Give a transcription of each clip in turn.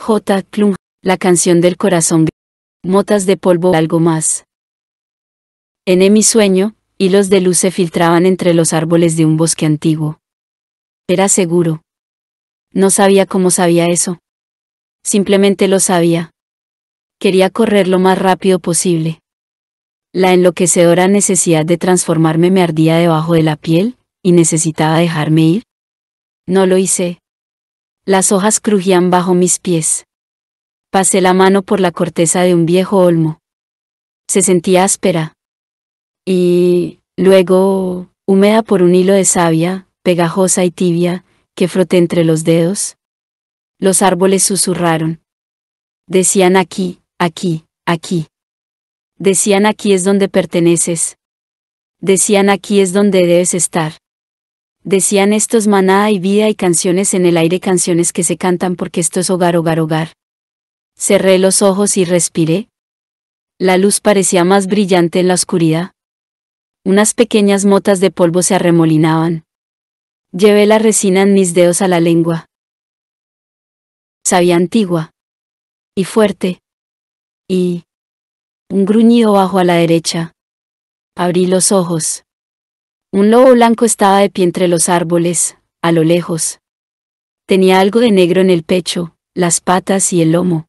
J. Klum, La canción del corazón, Motas de polvo, algo más. En mi sueño, hilos de luz se filtraban entre los árboles de un bosque antiguo. Era seguro. No sabía cómo sabía eso. Simplemente lo sabía. Quería correr lo más rápido posible. La enloquecedora necesidad de transformarme me ardía debajo de la piel, y necesitaba dejarme ir. No lo hice, las hojas crujían bajo mis pies. Pasé la mano por la corteza de un viejo olmo. Se sentía áspera. Y, luego, húmeda por un hilo de savia, pegajosa y tibia, que froté entre los dedos. Los árboles susurraron. Decían aquí, aquí, aquí. Decían aquí es donde perteneces. Decían aquí es donde debes estar. Decían estos maná y vida y canciones en el aire, canciones que se cantan porque esto es hogar, hogar, hogar. Cerré los ojos y respiré. La luz parecía más brillante en la oscuridad. Unas pequeñas motas de polvo se arremolinaban. Llevé la resina en mis dedos a la lengua. Sabía antigua. Y fuerte. Y... Un gruñido bajo a la derecha. Abrí los ojos. Un lobo blanco estaba de pie entre los árboles, a lo lejos. Tenía algo de negro en el pecho, las patas y el lomo.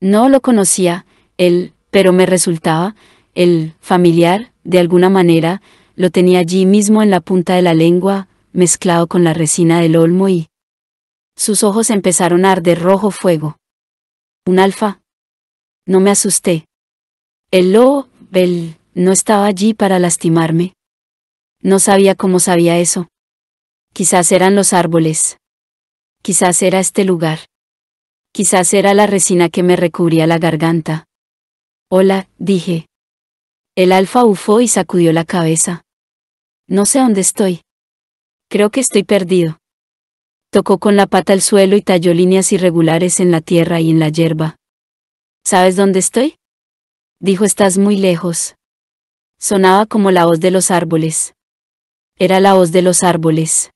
No lo conocía, él, pero me resultaba, el familiar, de alguna manera, lo tenía allí mismo en la punta de la lengua, mezclado con la resina del olmo y... Sus ojos empezaron a arder rojo fuego. Un alfa. No me asusté. El lobo, Bel, no estaba allí para lastimarme. No sabía cómo sabía eso. Quizás eran los árboles. Quizás era este lugar. Quizás era la resina que me recubría la garganta. Hola, dije. El alfa ufó y sacudió la cabeza. No sé dónde estoy. Creo que estoy perdido. Tocó con la pata el suelo y talló líneas irregulares en la tierra y en la hierba. ¿Sabes dónde estoy? Dijo, estás muy lejos. Sonaba como la voz de los árboles era la voz de los árboles.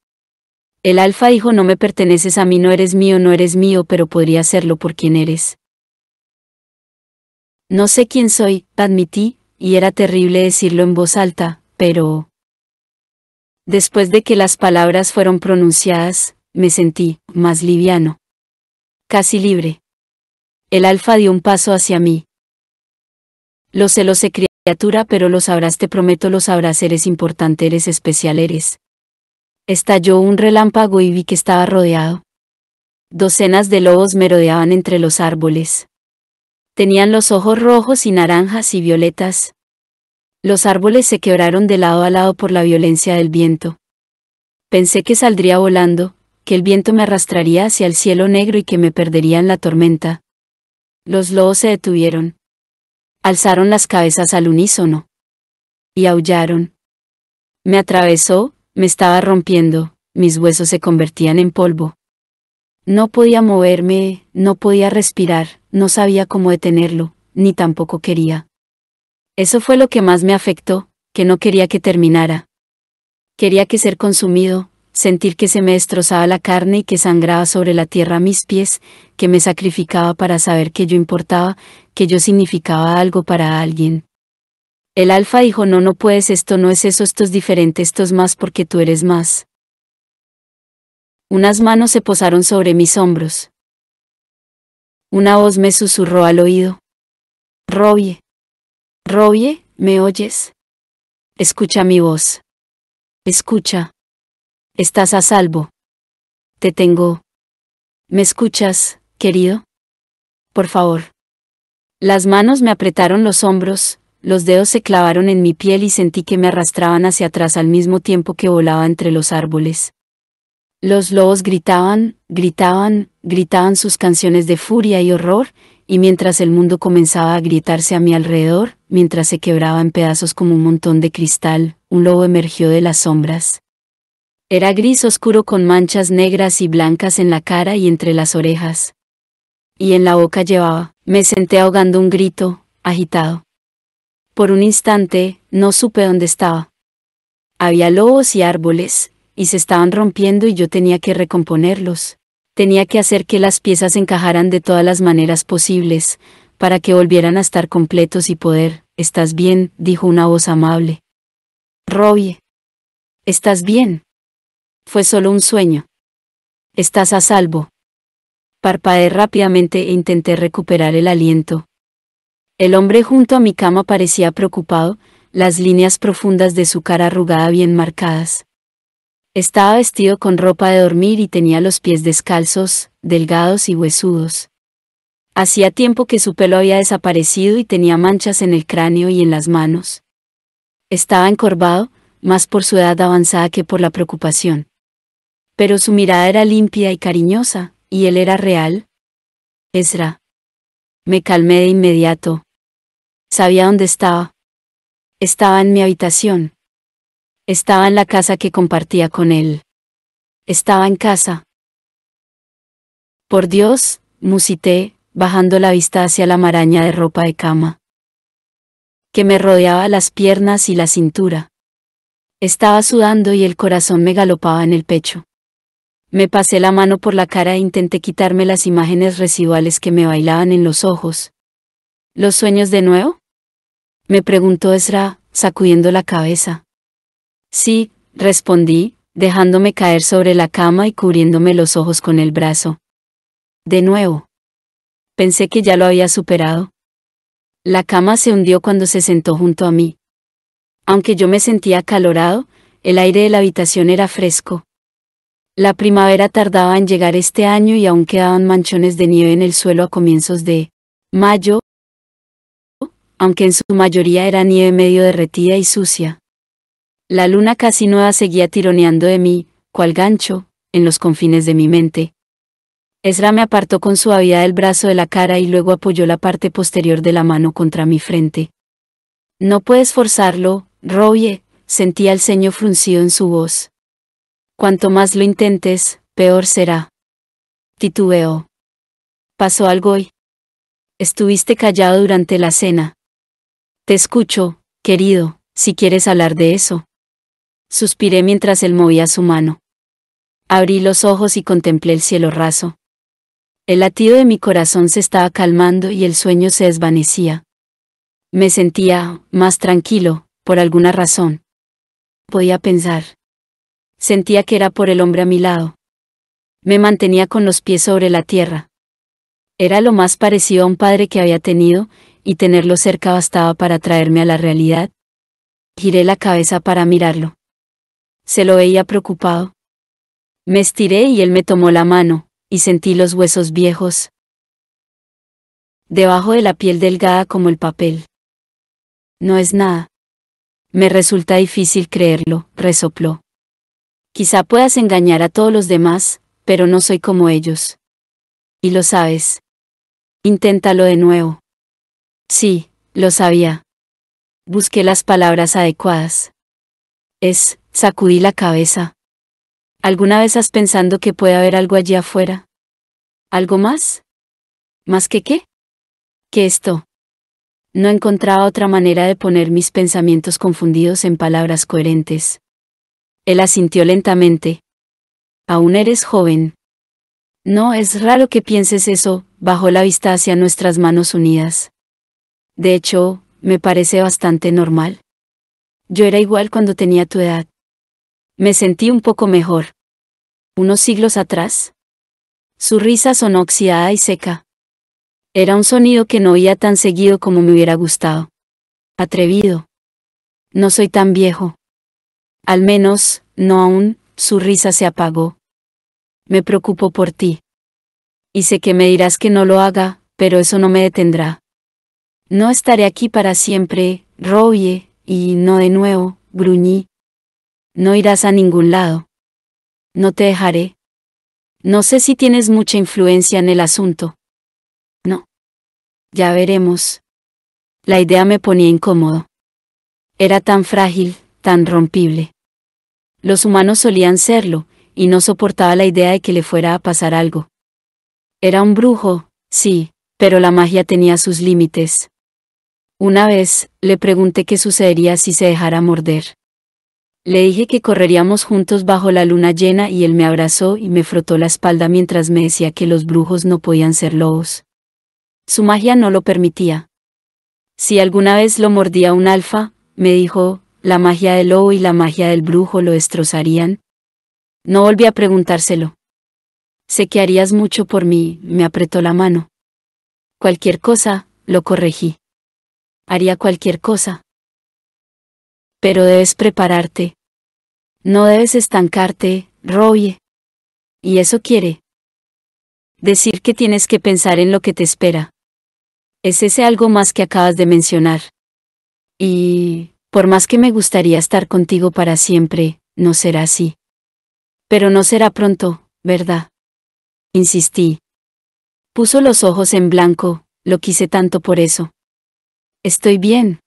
El alfa dijo, no me perteneces a mí, no eres mío, no eres mío, pero podría serlo por quien eres. No sé quién soy, admití, y era terrible decirlo en voz alta, pero... Después de que las palabras fueron pronunciadas, me sentí más liviano. Casi libre. El alfa dio un paso hacia mí. Los celos se criatura, pero lo sabrás, te prometo, lo sabrás, eres importante, eres especial, eres. Estalló un relámpago y vi que estaba rodeado. Docenas de lobos merodeaban entre los árboles. Tenían los ojos rojos y naranjas y violetas. Los árboles se quebraron de lado a lado por la violencia del viento. Pensé que saldría volando, que el viento me arrastraría hacia el cielo negro y que me perdería en la tormenta. Los lobos se detuvieron alzaron las cabezas al unísono. Y aullaron. Me atravesó, me estaba rompiendo, mis huesos se convertían en polvo. No podía moverme, no podía respirar, no sabía cómo detenerlo, ni tampoco quería. Eso fue lo que más me afectó, que no quería que terminara. Quería que ser consumido, sentir que se me destrozaba la carne y que sangraba sobre la tierra mis pies, que me sacrificaba para saber que yo importaba, que yo significaba algo para alguien. El alfa dijo, no, no puedes, esto no es eso, esto es diferente, esto es más porque tú eres más. Unas manos se posaron sobre mis hombros. Una voz me susurró al oído. Robie. Robie, ¿me oyes? Escucha mi voz. Escucha. Estás a salvo. Te tengo. ¿Me escuchas, querido? Por favor. Las manos me apretaron los hombros, los dedos se clavaron en mi piel y sentí que me arrastraban hacia atrás al mismo tiempo que volaba entre los árboles. Los lobos gritaban, gritaban, gritaban sus canciones de furia y horror, y mientras el mundo comenzaba a gritarse a mi alrededor, mientras se quebraba en pedazos como un montón de cristal, un lobo emergió de las sombras. Era gris oscuro con manchas negras y blancas en la cara y entre las orejas. Y en la boca llevaba, me senté ahogando un grito, agitado. Por un instante, no supe dónde estaba. Había lobos y árboles, y se estaban rompiendo y yo tenía que recomponerlos. Tenía que hacer que las piezas encajaran de todas las maneras posibles, para que volvieran a estar completos y poder. ¿Estás bien? dijo una voz amable. Robbie. ¿Estás bien? Fue solo un sueño. Estás a salvo. Parpadeé rápidamente e intenté recuperar el aliento. El hombre junto a mi cama parecía preocupado, las líneas profundas de su cara arrugada bien marcadas. Estaba vestido con ropa de dormir y tenía los pies descalzos, delgados y huesudos. Hacía tiempo que su pelo había desaparecido y tenía manchas en el cráneo y en las manos. Estaba encorvado, más por su edad avanzada que por la preocupación. Pero su mirada era limpia y cariñosa, y él era real. Ezra. Me calmé de inmediato. Sabía dónde estaba. Estaba en mi habitación. Estaba en la casa que compartía con él. Estaba en casa. Por Dios, musité, bajando la vista hacia la maraña de ropa de cama. Que me rodeaba las piernas y la cintura. Estaba sudando y el corazón me galopaba en el pecho. Me pasé la mano por la cara e intenté quitarme las imágenes residuales que me bailaban en los ojos. ¿Los sueños de nuevo? Me preguntó Ezra, sacudiendo la cabeza. Sí, respondí, dejándome caer sobre la cama y cubriéndome los ojos con el brazo. De nuevo. Pensé que ya lo había superado. La cama se hundió cuando se sentó junto a mí. Aunque yo me sentía acalorado, el aire de la habitación era fresco. La primavera tardaba en llegar este año y aún quedaban manchones de nieve en el suelo a comienzos de mayo, aunque en su mayoría era nieve medio derretida y sucia. La luna casi nueva seguía tironeando de mí, cual gancho, en los confines de mi mente. Ezra me apartó con suavidad el brazo de la cara y luego apoyó la parte posterior de la mano contra mi frente. No puedes forzarlo, Roye, sentía el ceño fruncido en su voz. Cuanto más lo intentes, peor será. Titubeó. ¿Pasó algo hoy? Estuviste callado durante la cena. Te escucho, querido, si quieres hablar de eso. Suspiré mientras él movía su mano. Abrí los ojos y contemplé el cielo raso. El latido de mi corazón se estaba calmando y el sueño se desvanecía. Me sentía más tranquilo, por alguna razón. Podía pensar. Sentía que era por el hombre a mi lado. Me mantenía con los pies sobre la tierra. Era lo más parecido a un padre que había tenido, y tenerlo cerca bastaba para traerme a la realidad. Giré la cabeza para mirarlo. Se lo veía preocupado. Me estiré y él me tomó la mano, y sentí los huesos viejos. Debajo de la piel delgada como el papel. No es nada. Me resulta difícil creerlo, resopló. Quizá puedas engañar a todos los demás, pero no soy como ellos. Y lo sabes. Inténtalo de nuevo. Sí, lo sabía. Busqué las palabras adecuadas. Es, sacudí la cabeza. ¿Alguna vez has pensando que puede haber algo allí afuera? ¿Algo más? ¿Más que qué? ¿Qué esto? No encontraba otra manera de poner mis pensamientos confundidos en palabras coherentes. Él asintió lentamente. Aún eres joven. No es raro que pienses eso, bajó la vista hacia nuestras manos unidas. De hecho, me parece bastante normal. Yo era igual cuando tenía tu edad. Me sentí un poco mejor. ¿Unos siglos atrás? Su risa sonó oxidada y seca. Era un sonido que no oía tan seguido como me hubiera gustado. Atrevido. No soy tan viejo. Al menos, no aún, su risa se apagó. Me preocupo por ti. Y sé que me dirás que no lo haga, pero eso no me detendrá. No estaré aquí para siempre, Roye, y no de nuevo, gruñí. No irás a ningún lado. No te dejaré. No sé si tienes mucha influencia en el asunto. No. Ya veremos. La idea me ponía incómodo. Era tan frágil, tan rompible. Los humanos solían serlo, y no soportaba la idea de que le fuera a pasar algo. Era un brujo, sí, pero la magia tenía sus límites. Una vez, le pregunté qué sucedería si se dejara morder. Le dije que correríamos juntos bajo la luna llena y él me abrazó y me frotó la espalda mientras me decía que los brujos no podían ser lobos. Su magia no lo permitía. Si alguna vez lo mordía un alfa, me dijo, la magia del lobo y la magia del brujo lo destrozarían? No volví a preguntárselo. Sé que harías mucho por mí, me apretó la mano. Cualquier cosa, lo corregí. Haría cualquier cosa. Pero debes prepararte. No debes estancarte, Robbie. Y eso quiere. Decir que tienes que pensar en lo que te espera. Es ese algo más que acabas de mencionar. Y... Por más que me gustaría estar contigo para siempre, no será así. Pero no será pronto, ¿verdad? Insistí. Puso los ojos en blanco, lo quise tanto por eso. Estoy bien.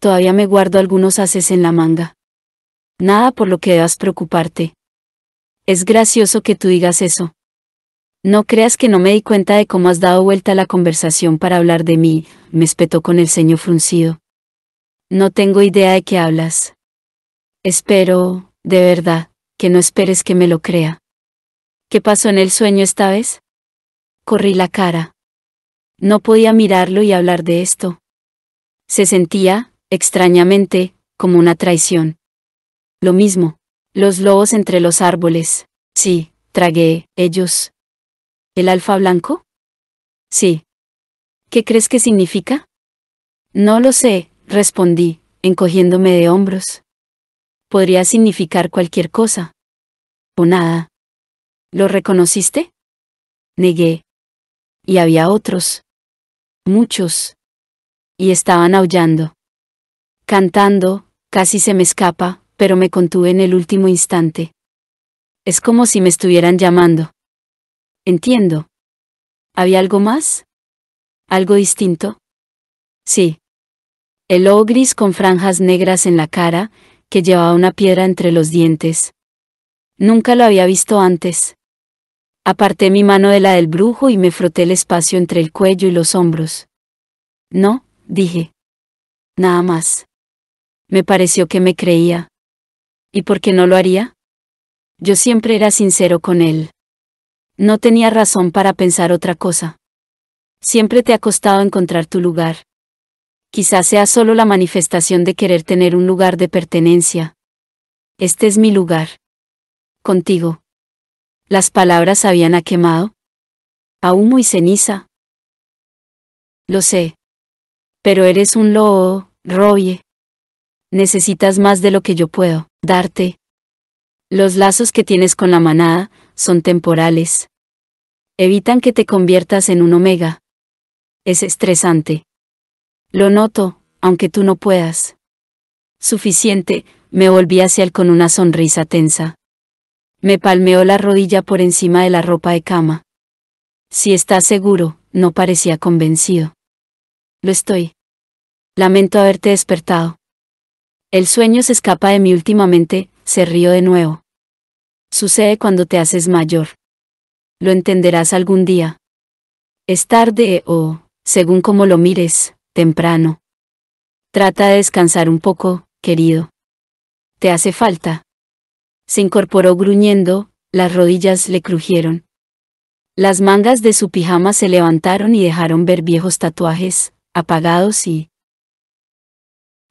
Todavía me guardo algunos haces en la manga. Nada por lo que debas preocuparte. Es gracioso que tú digas eso. No creas que no me di cuenta de cómo has dado vuelta la conversación para hablar de mí, me espetó con el ceño fruncido. No tengo idea de qué hablas. Espero, de verdad, que no esperes que me lo crea. ¿Qué pasó en el sueño esta vez? Corrí la cara. No podía mirarlo y hablar de esto. Se sentía, extrañamente, como una traición. Lo mismo. Los lobos entre los árboles. Sí, tragué, ellos. ¿El alfa blanco? Sí. ¿Qué crees que significa? No lo sé, respondí, encogiéndome de hombros. Podría significar cualquier cosa. O nada. ¿Lo reconociste? Negué. Y había otros. Muchos. Y estaban aullando. Cantando, casi se me escapa, pero me contuve en el último instante. Es como si me estuvieran llamando. Entiendo. ¿Había algo más? ¿Algo distinto? Sí el lobo gris con franjas negras en la cara, que llevaba una piedra entre los dientes. Nunca lo había visto antes. Aparté mi mano de la del brujo y me froté el espacio entre el cuello y los hombros. No, dije. Nada más. Me pareció que me creía. ¿Y por qué no lo haría? Yo siempre era sincero con él. No tenía razón para pensar otra cosa. Siempre te ha costado encontrar tu lugar. Quizás sea solo la manifestación de querer tener un lugar de pertenencia. Este es mi lugar. Contigo. Las palabras habían quemado? A humo y ceniza. Lo sé. Pero eres un lobo, Roye. Necesitas más de lo que yo puedo darte. Los lazos que tienes con la manada son temporales. Evitan que te conviertas en un omega. Es estresante. Lo noto, aunque tú no puedas. Suficiente, me volví hacia él con una sonrisa tensa. Me palmeó la rodilla por encima de la ropa de cama. Si estás seguro, no parecía convencido. Lo estoy. Lamento haberte despertado. El sueño se escapa de mí últimamente, se río de nuevo. Sucede cuando te haces mayor. Lo entenderás algún día. Es tarde o, según como lo mires temprano. Trata de descansar un poco, querido. Te hace falta. Se incorporó gruñendo, las rodillas le crujieron. Las mangas de su pijama se levantaron y dejaron ver viejos tatuajes, apagados y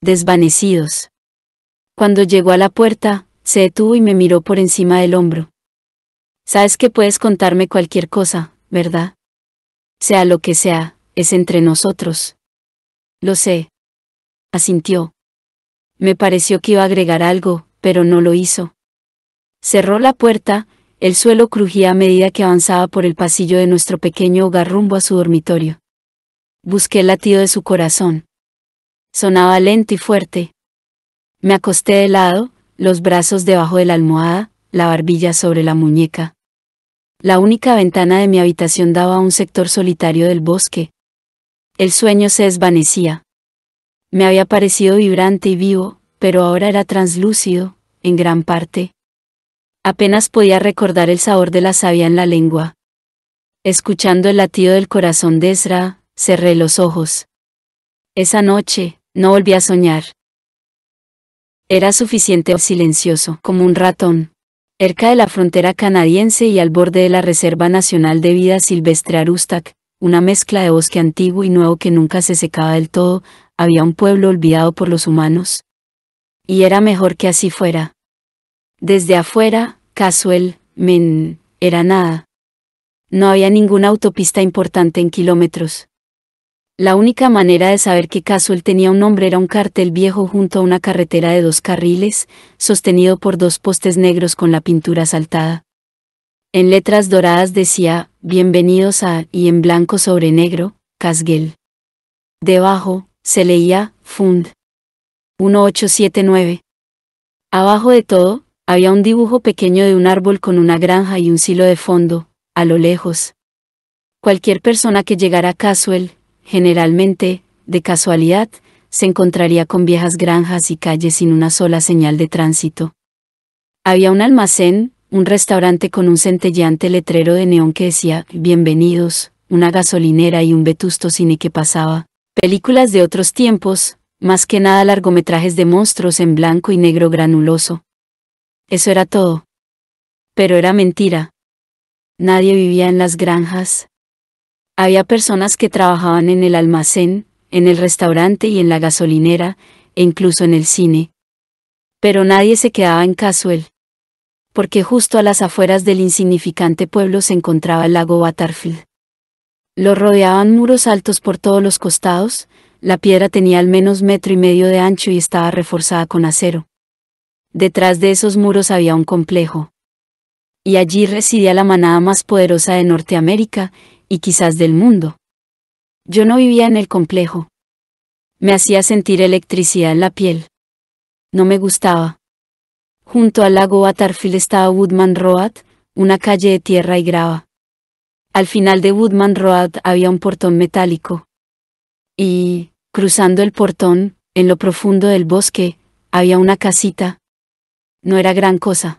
desvanecidos. Cuando llegó a la puerta, se detuvo y me miró por encima del hombro. Sabes que puedes contarme cualquier cosa, ¿verdad? Sea lo que sea, es entre nosotros. Lo sé. Asintió. Me pareció que iba a agregar algo, pero no lo hizo. Cerró la puerta, el suelo crujía a medida que avanzaba por el pasillo de nuestro pequeño hogar rumbo a su dormitorio. Busqué el latido de su corazón. Sonaba lento y fuerte. Me acosté de lado, los brazos debajo de la almohada, la barbilla sobre la muñeca. La única ventana de mi habitación daba a un sector solitario del bosque, el sueño se desvanecía. Me había parecido vibrante y vivo, pero ahora era translúcido, en gran parte. Apenas podía recordar el sabor de la savia en la lengua. Escuchando el latido del corazón de Ezra, cerré los ojos. Esa noche, no volví a soñar. Era suficiente o silencioso, como un ratón. Cerca de la frontera canadiense y al borde de la Reserva Nacional de Vida Silvestre Arustak, una mezcla de bosque antiguo y nuevo que nunca se secaba del todo, había un pueblo olvidado por los humanos. Y era mejor que así fuera. Desde afuera, Casuel, Men, era nada. No había ninguna autopista importante en kilómetros. La única manera de saber que Casuel tenía un nombre era un cartel viejo junto a una carretera de dos carriles, sostenido por dos postes negros con la pintura saltada. En letras doradas decía, Bienvenidos a, y en blanco sobre negro, Casguel. Debajo, se leía, Fund. 1879. Abajo de todo, había un dibujo pequeño de un árbol con una granja y un silo de fondo, a lo lejos. Cualquier persona que llegara a Caswell, generalmente, de casualidad, se encontraría con viejas granjas y calles sin una sola señal de tránsito. Había un almacén, un restaurante con un centelleante letrero de neón que decía, bienvenidos, una gasolinera y un vetusto cine que pasaba, películas de otros tiempos, más que nada largometrajes de monstruos en blanco y negro granuloso. Eso era todo. Pero era mentira. Nadie vivía en las granjas. Había personas que trabajaban en el almacén, en el restaurante y en la gasolinera, e incluso en el cine. Pero nadie se quedaba en Casuel porque justo a las afueras del insignificante pueblo se encontraba el lago Batarfield. Lo rodeaban muros altos por todos los costados, la piedra tenía al menos metro y medio de ancho y estaba reforzada con acero. Detrás de esos muros había un complejo. Y allí residía la manada más poderosa de Norteamérica, y quizás del mundo. Yo no vivía en el complejo. Me hacía sentir electricidad en la piel. No me gustaba. Junto al lago Atarfield estaba Woodman Road, una calle de tierra y grava. Al final de Woodman Road había un portón metálico. Y, cruzando el portón, en lo profundo del bosque, había una casita. No era gran cosa.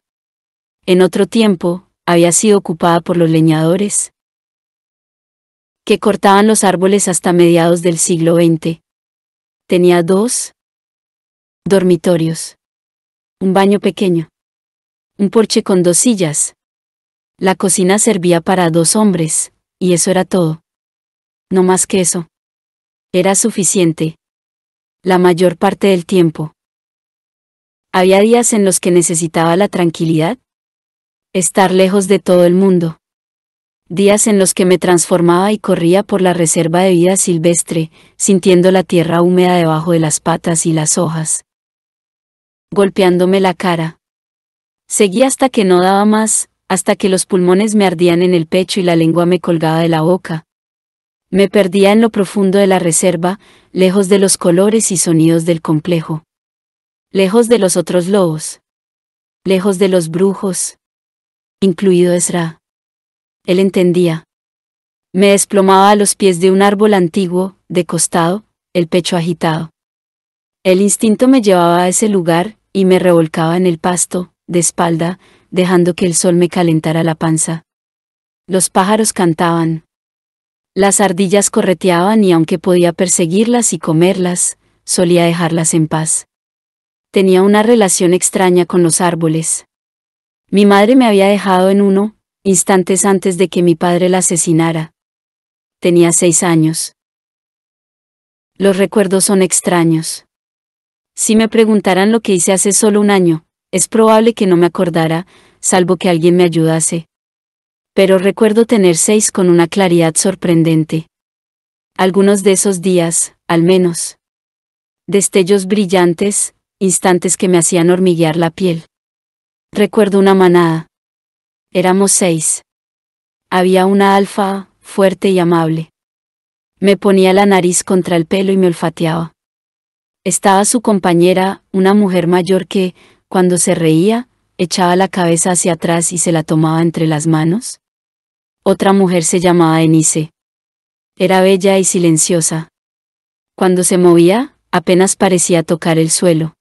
En otro tiempo, había sido ocupada por los leñadores, que cortaban los árboles hasta mediados del siglo XX. Tenía dos dormitorios un baño pequeño, un porche con dos sillas. La cocina servía para dos hombres, y eso era todo. No más que eso. Era suficiente. La mayor parte del tiempo. Había días en los que necesitaba la tranquilidad. Estar lejos de todo el mundo. Días en los que me transformaba y corría por la reserva de vida silvestre, sintiendo la tierra húmeda debajo de las patas y las hojas, golpeándome la cara. Seguí hasta que no daba más, hasta que los pulmones me ardían en el pecho y la lengua me colgaba de la boca. Me perdía en lo profundo de la reserva, lejos de los colores y sonidos del complejo. Lejos de los otros lobos. Lejos de los brujos. Incluido Esra. Él entendía. Me desplomaba a los pies de un árbol antiguo, de costado, el pecho agitado. El instinto me llevaba a ese lugar, y me revolcaba en el pasto, de espalda, dejando que el sol me calentara la panza. Los pájaros cantaban. Las ardillas correteaban y aunque podía perseguirlas y comerlas, solía dejarlas en paz. Tenía una relación extraña con los árboles. Mi madre me había dejado en uno, instantes antes de que mi padre la asesinara. Tenía seis años. Los recuerdos son extraños. Si me preguntaran lo que hice hace solo un año, es probable que no me acordara, salvo que alguien me ayudase. Pero recuerdo tener seis con una claridad sorprendente. Algunos de esos días, al menos. Destellos brillantes, instantes que me hacían hormiguear la piel. Recuerdo una manada. Éramos seis. Había una alfa, fuerte y amable. Me ponía la nariz contra el pelo y me olfateaba. Estaba su compañera, una mujer mayor que, cuando se reía, echaba la cabeza hacia atrás y se la tomaba entre las manos. Otra mujer se llamaba Enise. Era bella y silenciosa. Cuando se movía, apenas parecía tocar el suelo.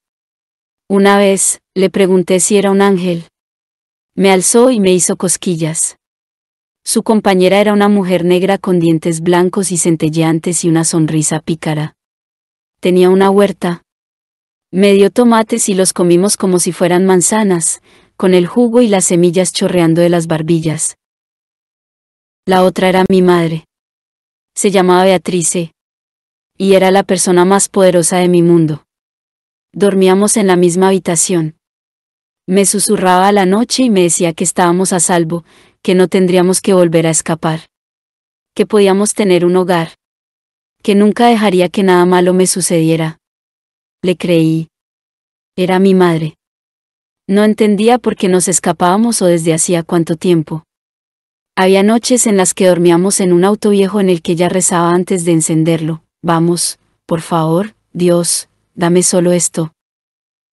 Una vez, le pregunté si era un ángel. Me alzó y me hizo cosquillas. Su compañera era una mujer negra con dientes blancos y centelleantes y una sonrisa pícara tenía una huerta. Me dio tomates y los comimos como si fueran manzanas, con el jugo y las semillas chorreando de las barbillas. La otra era mi madre. Se llamaba Beatrice. Y era la persona más poderosa de mi mundo. Dormíamos en la misma habitación. Me susurraba a la noche y me decía que estábamos a salvo, que no tendríamos que volver a escapar. Que podíamos tener un hogar, que nunca dejaría que nada malo me sucediera. Le creí. Era mi madre. No entendía por qué nos escapábamos o desde hacía cuánto tiempo. Había noches en las que dormíamos en un auto viejo en el que ella rezaba antes de encenderlo. Vamos, por favor, Dios, dame solo esto.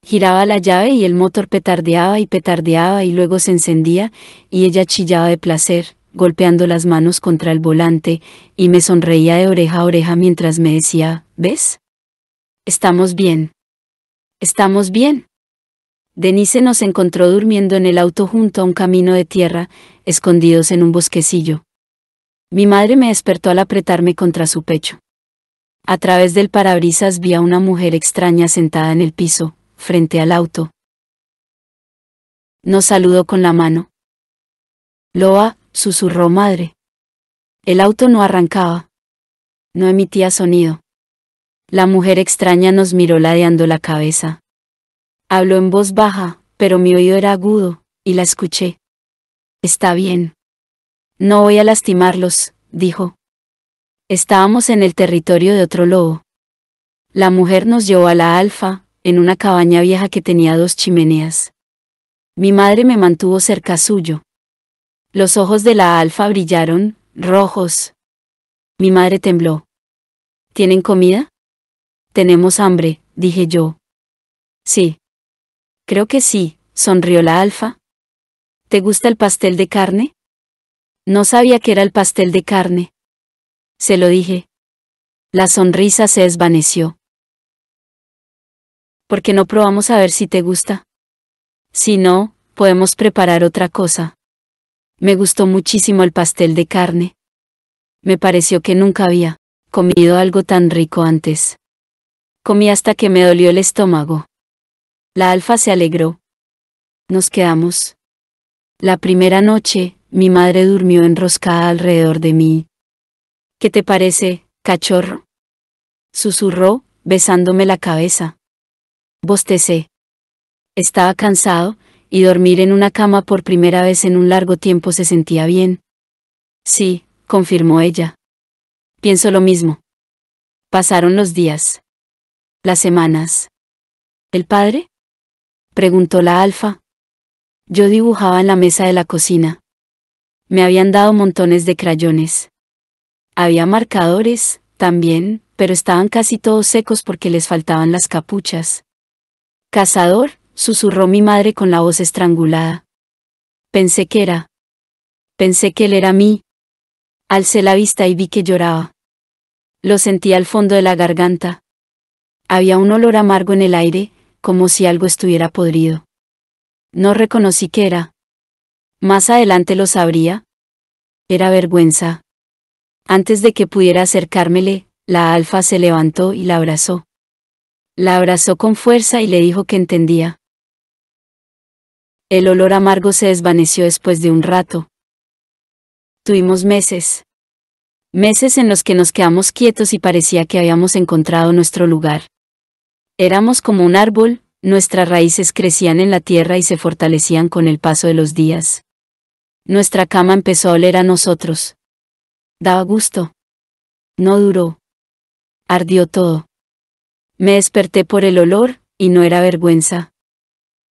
Giraba la llave y el motor petardeaba y petardeaba y luego se encendía, y ella chillaba de placer, golpeando las manos contra el volante, y me sonreía de oreja a oreja mientras me decía, ¿ves? Estamos bien. Estamos bien. Denise nos encontró durmiendo en el auto junto a un camino de tierra, escondidos en un bosquecillo. Mi madre me despertó al apretarme contra su pecho. A través del parabrisas vi a una mujer extraña sentada en el piso, frente al auto. Nos saludó con la mano. Loa, susurró madre. El auto no arrancaba. No emitía sonido. La mujer extraña nos miró ladeando la cabeza. Habló en voz baja, pero mi oído era agudo, y la escuché. Está bien. No voy a lastimarlos, dijo. Estábamos en el territorio de otro lobo. La mujer nos llevó a la alfa, en una cabaña vieja que tenía dos chimeneas. Mi madre me mantuvo cerca suyo, los ojos de la alfa brillaron, rojos. Mi madre tembló. ¿Tienen comida? Tenemos hambre, dije yo. Sí. Creo que sí, sonrió la alfa. ¿Te gusta el pastel de carne? No sabía que era el pastel de carne. Se lo dije. La sonrisa se desvaneció. ¿Por qué no probamos a ver si te gusta? Si no, podemos preparar otra cosa. Me gustó muchísimo el pastel de carne. Me pareció que nunca había comido algo tan rico antes. Comí hasta que me dolió el estómago. La alfa se alegró. Nos quedamos. La primera noche, mi madre durmió enroscada alrededor de mí. ¿Qué te parece, cachorro? Susurró, besándome la cabeza. Bostecé. Estaba cansado, y dormir en una cama por primera vez en un largo tiempo se sentía bien. Sí, confirmó ella. Pienso lo mismo. Pasaron los días. Las semanas. ¿El padre? preguntó la alfa. Yo dibujaba en la mesa de la cocina. Me habían dado montones de crayones. Había marcadores, también, pero estaban casi todos secos porque les faltaban las capuchas. Cazador, susurró mi madre con la voz estrangulada. Pensé que era. Pensé que él era mí. Alcé la vista y vi que lloraba. Lo sentí al fondo de la garganta. Había un olor amargo en el aire, como si algo estuviera podrido. No reconocí que era. Más adelante lo sabría. Era vergüenza. Antes de que pudiera acercármele, la alfa se levantó y la abrazó. La abrazó con fuerza y le dijo que entendía. El olor amargo se desvaneció después de un rato. Tuvimos meses. Meses en los que nos quedamos quietos y parecía que habíamos encontrado nuestro lugar. Éramos como un árbol, nuestras raíces crecían en la tierra y se fortalecían con el paso de los días. Nuestra cama empezó a oler a nosotros. Daba gusto. No duró. Ardió todo. Me desperté por el olor, y no era vergüenza.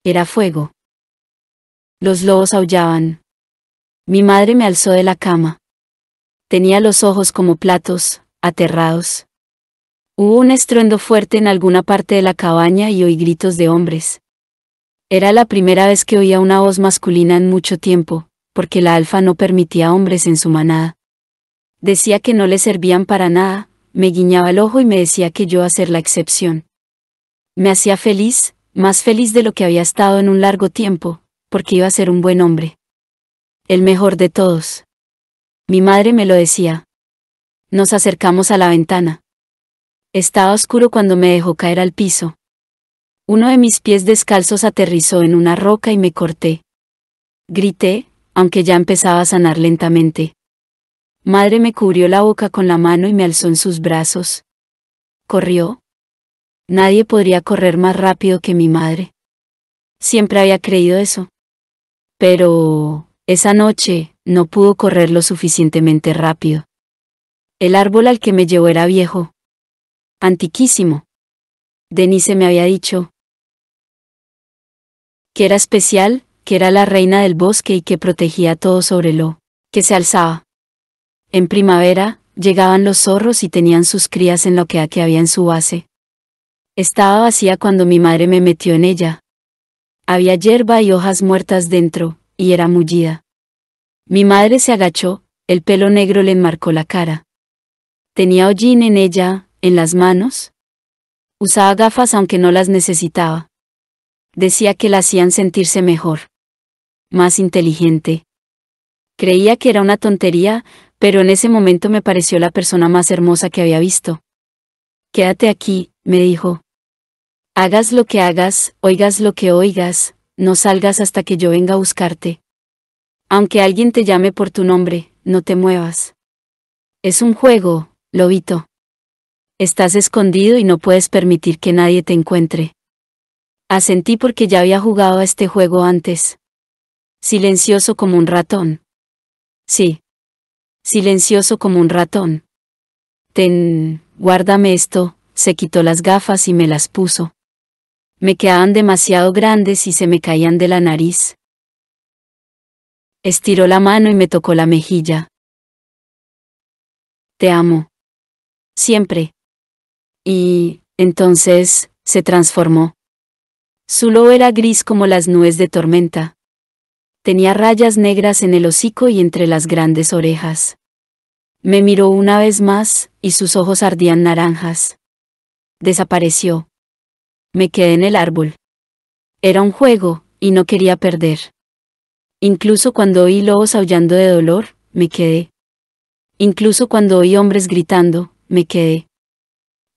Era fuego. Los lobos aullaban. Mi madre me alzó de la cama. Tenía los ojos como platos, aterrados. Hubo un estruendo fuerte en alguna parte de la cabaña y oí gritos de hombres. Era la primera vez que oía una voz masculina en mucho tiempo, porque la alfa no permitía hombres en su manada. Decía que no le servían para nada, me guiñaba el ojo y me decía que yo a ser la excepción. Me hacía feliz, más feliz de lo que había estado en un largo tiempo, porque iba a ser un buen hombre. El mejor de todos. Mi madre me lo decía. Nos acercamos a la ventana. Estaba oscuro cuando me dejó caer al piso. Uno de mis pies descalzos aterrizó en una roca y me corté. Grité, aunque ya empezaba a sanar lentamente. Madre me cubrió la boca con la mano y me alzó en sus brazos. Corrió. Nadie podría correr más rápido que mi madre. Siempre había creído eso. Pero, esa noche, no pudo correr lo suficientemente rápido. El árbol al que me llevó era viejo. Antiquísimo. Denise me había dicho. Que era especial, que era la reina del bosque y que protegía todo sobre lo que se alzaba. En primavera, llegaban los zorros y tenían sus crías en lo que había en su base. Estaba vacía cuando mi madre me metió en ella, había hierba y hojas muertas dentro, y era mullida. Mi madre se agachó, el pelo negro le enmarcó la cara. Tenía hollín en ella, en las manos. Usaba gafas aunque no las necesitaba. Decía que la hacían sentirse mejor. Más inteligente. Creía que era una tontería, pero en ese momento me pareció la persona más hermosa que había visto. Quédate aquí, me dijo, Hagas lo que hagas, oigas lo que oigas, no salgas hasta que yo venga a buscarte. Aunque alguien te llame por tu nombre, no te muevas. Es un juego, lobito. Estás escondido y no puedes permitir que nadie te encuentre. Asentí porque ya había jugado a este juego antes. Silencioso como un ratón. Sí. Silencioso como un ratón. Ten, guárdame esto, se quitó las gafas y me las puso me quedaban demasiado grandes y se me caían de la nariz. Estiró la mano y me tocó la mejilla. Te amo. Siempre. Y, entonces, se transformó. Su lobo era gris como las nubes de tormenta. Tenía rayas negras en el hocico y entre las grandes orejas. Me miró una vez más, y sus ojos ardían naranjas. Desapareció me quedé en el árbol. Era un juego, y no quería perder. Incluso cuando oí lobos aullando de dolor, me quedé. Incluso cuando oí hombres gritando, me quedé.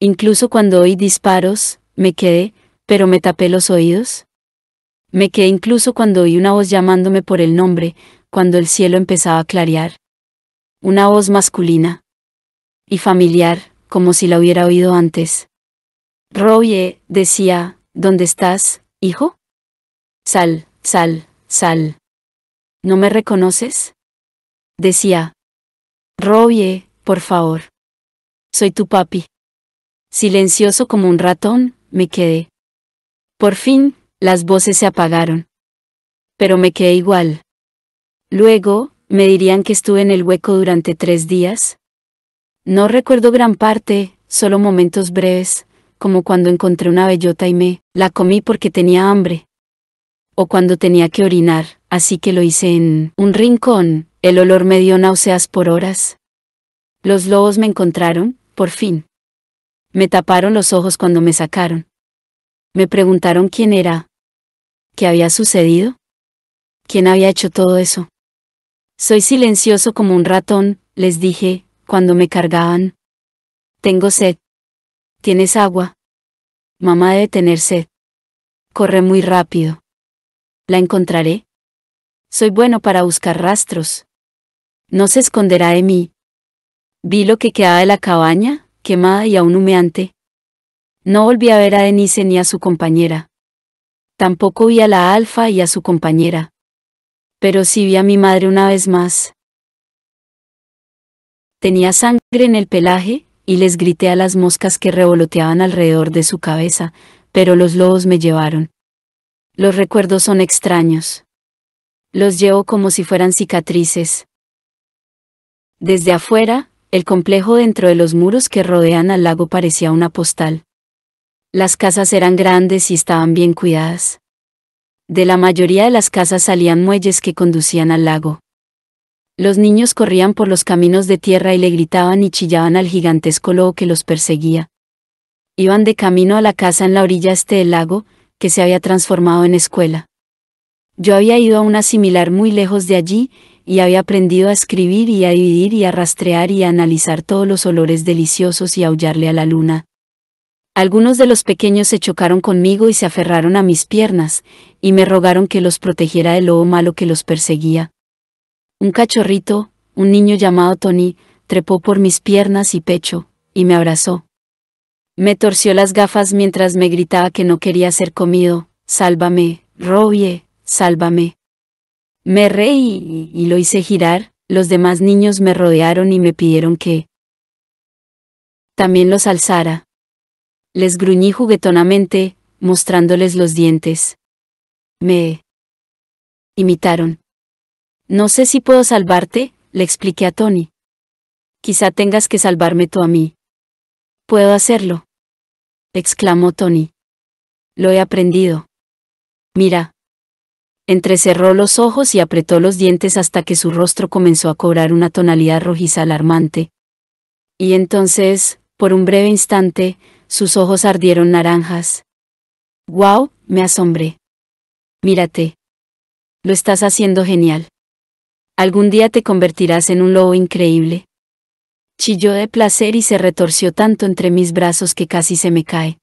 Incluso cuando oí disparos, me quedé, pero me tapé los oídos. Me quedé incluso cuando oí una voz llamándome por el nombre, cuando el cielo empezaba a clarear. Una voz masculina. Y familiar, como si la hubiera oído antes. Roye decía, ¿Dónde estás, hijo? Sal, sal, sal. ¿No me reconoces? Decía. Roye, por favor. Soy tu papi. Silencioso como un ratón, me quedé. Por fin, las voces se apagaron. Pero me quedé igual. Luego, me dirían que estuve en el hueco durante tres días. No recuerdo gran parte, solo momentos breves, como cuando encontré una bellota y me la comí porque tenía hambre. O cuando tenía que orinar, así que lo hice en un rincón, el olor me dio náuseas por horas. Los lobos me encontraron, por fin. Me taparon los ojos cuando me sacaron. Me preguntaron quién era. ¿Qué había sucedido? ¿Quién había hecho todo eso? Soy silencioso como un ratón, les dije, cuando me cargaban. Tengo sed. ¿Tienes agua? Mamá debe tener sed. Corre muy rápido. ¿La encontraré? Soy bueno para buscar rastros. No se esconderá de mí. Vi lo que quedaba de la cabaña, quemada y aún humeante. No volví a ver a Denise ni a su compañera. Tampoco vi a la Alfa y a su compañera. Pero sí vi a mi madre una vez más. Tenía sangre en el pelaje, y les grité a las moscas que revoloteaban alrededor de su cabeza, pero los lobos me llevaron. Los recuerdos son extraños. Los llevo como si fueran cicatrices. Desde afuera, el complejo dentro de los muros que rodean al lago parecía una postal. Las casas eran grandes y estaban bien cuidadas. De la mayoría de las casas salían muelles que conducían al lago. Los niños corrían por los caminos de tierra y le gritaban y chillaban al gigantesco lobo que los perseguía. Iban de camino a la casa en la orilla este del lago, que se había transformado en escuela. Yo había ido a una similar muy lejos de allí, y había aprendido a escribir y a dividir y a rastrear y a analizar todos los olores deliciosos y aullarle a la luna. Algunos de los pequeños se chocaron conmigo y se aferraron a mis piernas, y me rogaron que los protegiera del lobo malo que los perseguía. Un cachorrito, un niño llamado Tony, trepó por mis piernas y pecho, y me abrazó. Me torció las gafas mientras me gritaba que no quería ser comido, sálvame, Robbie, sálvame. Me reí y lo hice girar, los demás niños me rodearon y me pidieron que también los alzara. Les gruñí juguetonamente, mostrándoles los dientes. Me imitaron. No sé si puedo salvarte, le expliqué a Tony. Quizá tengas que salvarme tú a mí. Puedo hacerlo. exclamó Tony. Lo he aprendido. Mira. Entrecerró los ojos y apretó los dientes hasta que su rostro comenzó a cobrar una tonalidad rojiza alarmante. Y entonces, por un breve instante, sus ojos ardieron naranjas. Guau, me asombré. Mírate. Lo estás haciendo genial. Algún día te convertirás en un lobo increíble. Chilló de placer y se retorció tanto entre mis brazos que casi se me cae.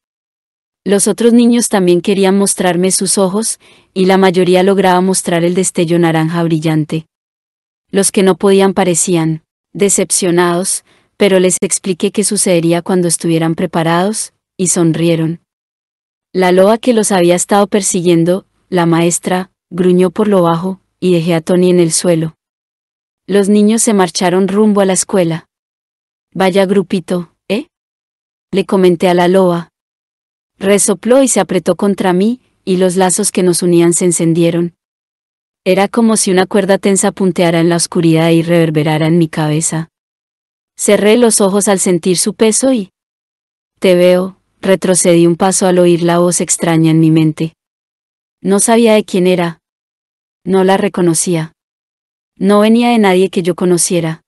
Los otros niños también querían mostrarme sus ojos, y la mayoría lograba mostrar el destello naranja brillante. Los que no podían parecían, decepcionados, pero les expliqué qué sucedería cuando estuvieran preparados, y sonrieron. La loa que los había estado persiguiendo, la maestra, gruñó por lo bajo, y dejé a Tony en el suelo. Los niños se marcharon rumbo a la escuela. Vaya grupito, ¿eh? Le comenté a la loa. Resopló y se apretó contra mí, y los lazos que nos unían se encendieron. Era como si una cuerda tensa punteara en la oscuridad y reverberara en mi cabeza. Cerré los ojos al sentir su peso y... Te veo, retrocedí un paso al oír la voz extraña en mi mente. No sabía de quién era. No la reconocía. No venía de nadie que yo conociera.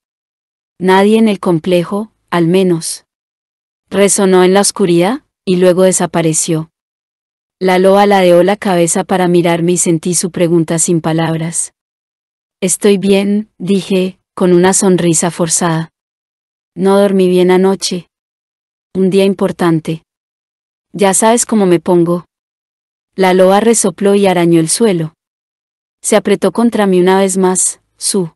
Nadie en el complejo, al menos. Resonó en la oscuridad, y luego desapareció. La loa ladeó la cabeza para mirarme y sentí su pregunta sin palabras. Estoy bien, dije, con una sonrisa forzada. No dormí bien anoche. Un día importante. Ya sabes cómo me pongo. La loa resopló y arañó el suelo. Se apretó contra mí una vez más, su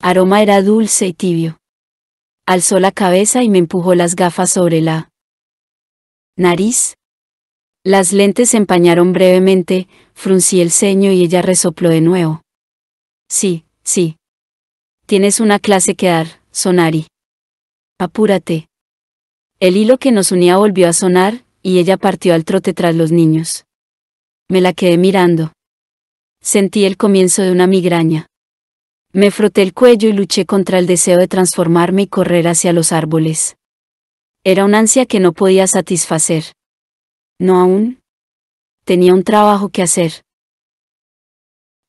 aroma era dulce y tibio. Alzó la cabeza y me empujó las gafas sobre la nariz. Las lentes se empañaron brevemente, fruncí el ceño y ella resopló de nuevo. Sí, sí. Tienes una clase que dar, Sonari. Apúrate. El hilo que nos unía volvió a sonar, y ella partió al trote tras los niños. Me la quedé mirando. Sentí el comienzo de una migraña. Me froté el cuello y luché contra el deseo de transformarme y correr hacia los árboles. Era un ansia que no podía satisfacer. No aún. Tenía un trabajo que hacer.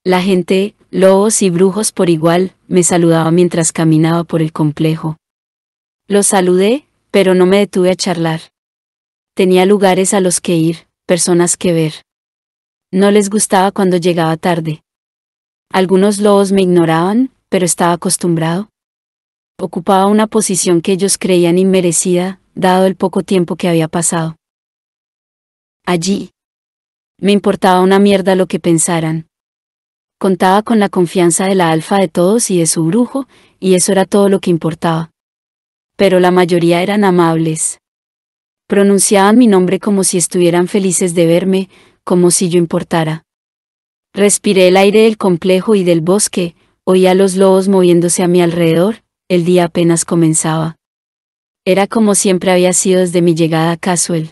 La gente, lobos y brujos por igual, me saludaba mientras caminaba por el complejo. Los saludé, pero no me detuve a charlar. Tenía lugares a los que ir, personas que ver. No les gustaba cuando llegaba tarde. Algunos lobos me ignoraban, pero estaba acostumbrado. Ocupaba una posición que ellos creían inmerecida, dado el poco tiempo que había pasado. Allí. Me importaba una mierda lo que pensaran. Contaba con la confianza de la alfa de todos y de su brujo, y eso era todo lo que importaba. Pero la mayoría eran amables. Pronunciaban mi nombre como si estuvieran felices de verme, como si yo importara. Respiré el aire del complejo y del bosque, oía a los lobos moviéndose a mi alrededor, el día apenas comenzaba. Era como siempre había sido desde mi llegada a Caswell.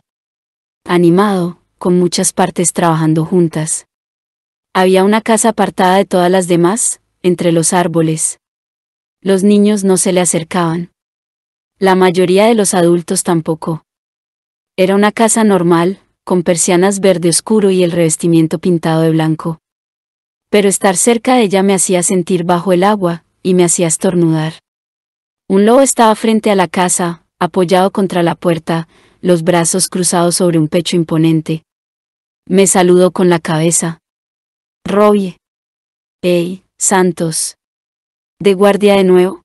Animado, con muchas partes trabajando juntas. Había una casa apartada de todas las demás, entre los árboles. Los niños no se le acercaban. La mayoría de los adultos tampoco. Era una casa normal, con persianas verde oscuro y el revestimiento pintado de blanco. Pero estar cerca de ella me hacía sentir bajo el agua, y me hacía estornudar. Un lobo estaba frente a la casa, apoyado contra la puerta, los brazos cruzados sobre un pecho imponente. Me saludó con la cabeza. Robbie. Ey, Santos. De guardia de nuevo.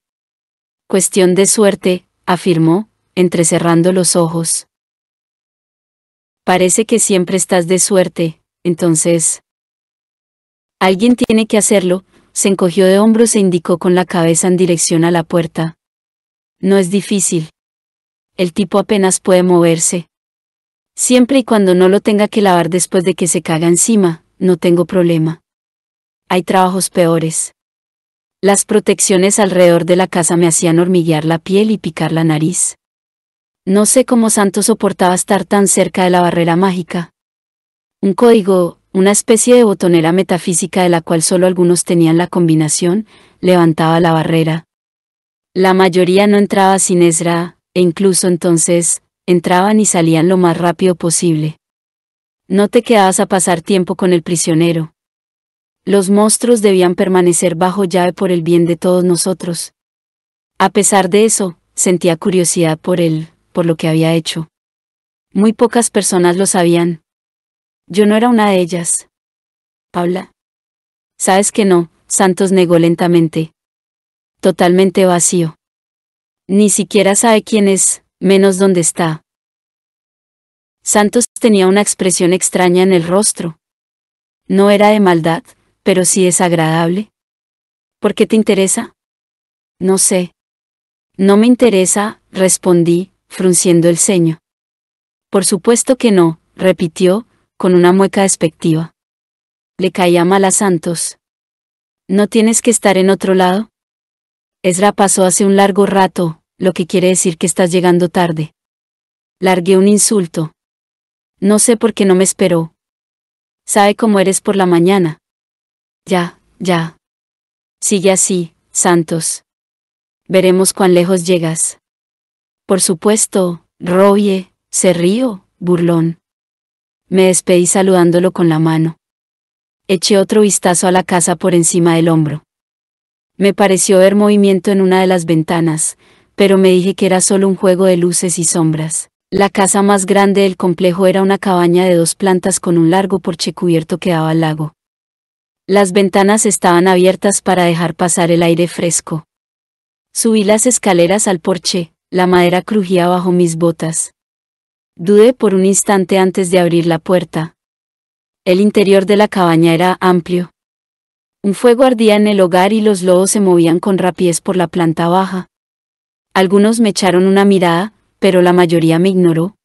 Cuestión de suerte, afirmó, entrecerrando los ojos. Parece que siempre estás de suerte, entonces... Alguien tiene que hacerlo, se encogió de hombros e indicó con la cabeza en dirección a la puerta. No es difícil. El tipo apenas puede moverse. Siempre y cuando no lo tenga que lavar después de que se caga encima, no tengo problema. Hay trabajos peores. Las protecciones alrededor de la casa me hacían hormiguear la piel y picar la nariz. No sé cómo Santo soportaba estar tan cerca de la barrera mágica. Un código, una especie de botonera metafísica de la cual solo algunos tenían la combinación, levantaba la barrera. La mayoría no entraba sin Ezra, e incluso entonces, entraban y salían lo más rápido posible. No te quedabas a pasar tiempo con el prisionero. Los monstruos debían permanecer bajo llave por el bien de todos nosotros. A pesar de eso, sentía curiosidad por él por lo que había hecho. Muy pocas personas lo sabían. Yo no era una de ellas. Paula. Sabes que no, Santos negó lentamente. Totalmente vacío. Ni siquiera sabe quién es, menos dónde está. Santos tenía una expresión extraña en el rostro. No era de maldad, pero sí desagradable. ¿Por qué te interesa? No sé. No me interesa, respondí, frunciendo el ceño. Por supuesto que no, repitió, con una mueca despectiva. Le caía mal a Santos. ¿No tienes que estar en otro lado? Ezra pasó hace un largo rato, lo que quiere decir que estás llegando tarde. Largué un insulto. No sé por qué no me esperó. Sabe cómo eres por la mañana. Ya, ya. Sigue así, Santos. Veremos cuán lejos llegas. Por supuesto, Roye, se río, burlón. Me despedí saludándolo con la mano. Eché otro vistazo a la casa por encima del hombro. Me pareció ver movimiento en una de las ventanas, pero me dije que era solo un juego de luces y sombras. La casa más grande del complejo era una cabaña de dos plantas con un largo porche cubierto que daba al lago. Las ventanas estaban abiertas para dejar pasar el aire fresco. Subí las escaleras al porche, la madera crujía bajo mis botas. Dudé por un instante antes de abrir la puerta. El interior de la cabaña era amplio. Un fuego ardía en el hogar y los lobos se movían con rapidez por la planta baja. Algunos me echaron una mirada, pero la mayoría me ignoró.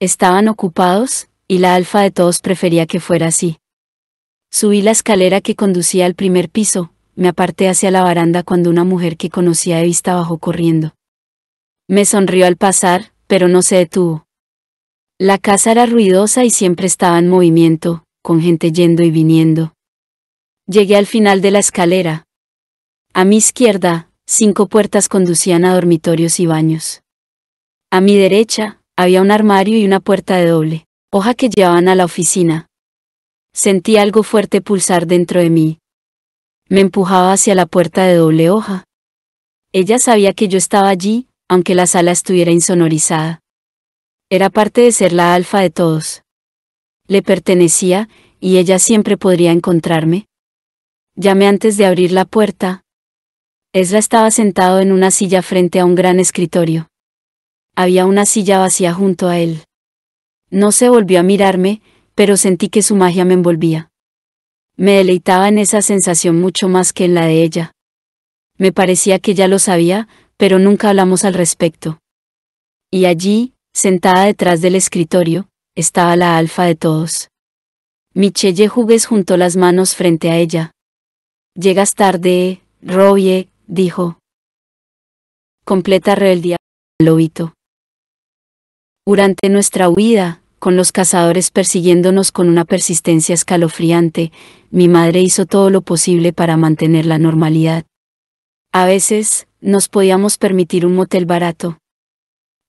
Estaban ocupados, y la alfa de todos prefería que fuera así. Subí la escalera que conducía al primer piso, me aparté hacia la baranda cuando una mujer que conocía de vista bajó corriendo. Me sonrió al pasar, pero no se detuvo. La casa era ruidosa y siempre estaba en movimiento, con gente yendo y viniendo. Llegué al final de la escalera. A mi izquierda, cinco puertas conducían a dormitorios y baños. A mi derecha, había un armario y una puerta de doble, hoja que llevaban a la oficina. Sentí algo fuerte pulsar dentro de mí. Me empujaba hacia la puerta de doble hoja. Ella sabía que yo estaba allí, aunque la sala estuviera insonorizada. Era parte de ser la alfa de todos. Le pertenecía, y ella siempre podría encontrarme. Llamé antes de abrir la puerta. Ezra estaba sentado en una silla frente a un gran escritorio. Había una silla vacía junto a él. No se volvió a mirarme, pero sentí que su magia me envolvía. Me deleitaba en esa sensación mucho más que en la de ella. Me parecía que ya lo sabía, pero nunca hablamos al respecto. Y allí, sentada detrás del escritorio, estaba la alfa de todos. Michelle Jugues juntó las manos frente a ella. Llegas tarde, Roye, dijo. Completa rebeldía, lobito. Durante nuestra huida, con los cazadores persiguiéndonos con una persistencia escalofriante, mi madre hizo todo lo posible para mantener la normalidad. A veces, nos podíamos permitir un motel barato.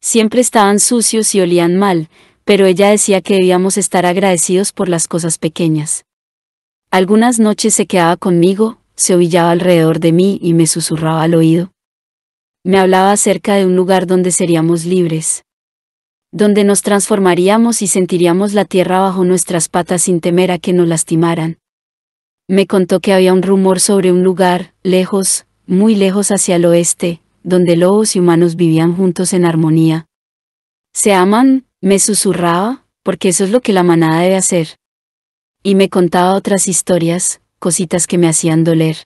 Siempre estaban sucios y olían mal, pero ella decía que debíamos estar agradecidos por las cosas pequeñas. Algunas noches se quedaba conmigo, se ovillaba alrededor de mí y me susurraba al oído. Me hablaba acerca de un lugar donde seríamos libres. Donde nos transformaríamos y sentiríamos la tierra bajo nuestras patas sin temer a que nos lastimaran. Me contó que había un rumor sobre un lugar, lejos, muy lejos hacia el oeste, donde lobos y humanos vivían juntos en armonía. Se aman, me susurraba, porque eso es lo que la manada debe hacer. Y me contaba otras historias, cositas que me hacían doler.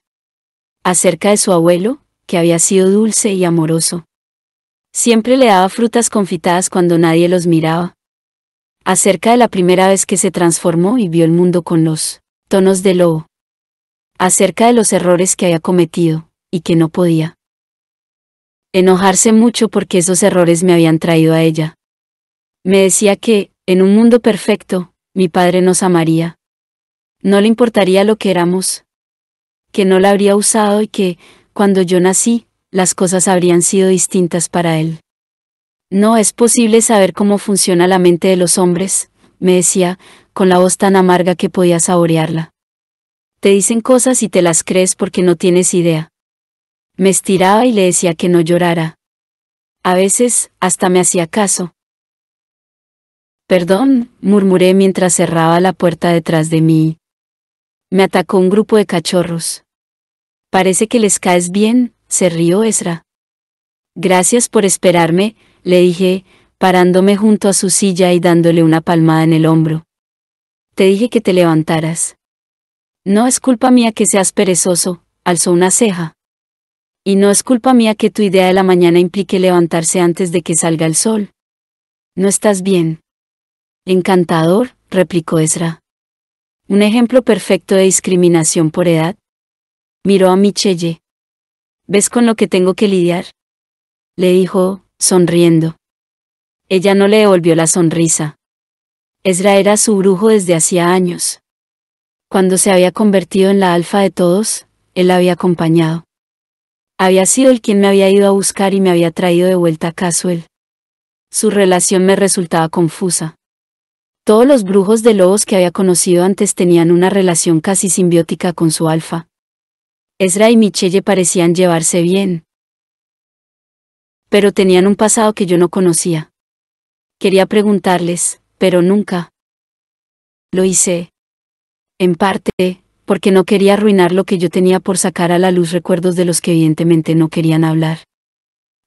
Acerca de su abuelo, que había sido dulce y amoroso. Siempre le daba frutas confitadas cuando nadie los miraba. Acerca de la primera vez que se transformó y vio el mundo con los tonos de lobo. Acerca de los errores que había cometido, y que no podía. Enojarse mucho porque esos errores me habían traído a ella. Me decía que, en un mundo perfecto, mi padre nos amaría. No le importaría lo que éramos. Que no la habría usado y que, cuando yo nací, las cosas habrían sido distintas para él. No es posible saber cómo funciona la mente de los hombres, me decía, con la voz tan amarga que podía saborearla. Te dicen cosas y te las crees porque no tienes idea. Me estiraba y le decía que no llorara. A veces, hasta me hacía caso. Perdón, murmuré mientras cerraba la puerta detrás de mí. Me atacó un grupo de cachorros. Parece que les caes bien, se rió Ezra. Gracias por esperarme, le dije, parándome junto a su silla y dándole una palmada en el hombro. Te dije que te levantaras. No es culpa mía que seas perezoso, alzó una ceja. Y no es culpa mía que tu idea de la mañana implique levantarse antes de que salga el sol. No estás bien. Encantador, replicó Ezra. Un ejemplo perfecto de discriminación por edad. Miró a Michelle. ¿Ves con lo que tengo que lidiar? Le dijo, sonriendo. Ella no le devolvió la sonrisa. Ezra era su brujo desde hacía años. Cuando se había convertido en la alfa de todos, él había acompañado. Había sido el quien me había ido a buscar y me había traído de vuelta a Caswell. Su relación me resultaba confusa. Todos los brujos de lobos que había conocido antes tenían una relación casi simbiótica con su alfa. Ezra y Michelle parecían llevarse bien. Pero tenían un pasado que yo no conocía. Quería preguntarles, pero nunca. Lo hice. En parte, porque no quería arruinar lo que yo tenía por sacar a la luz recuerdos de los que evidentemente no querían hablar.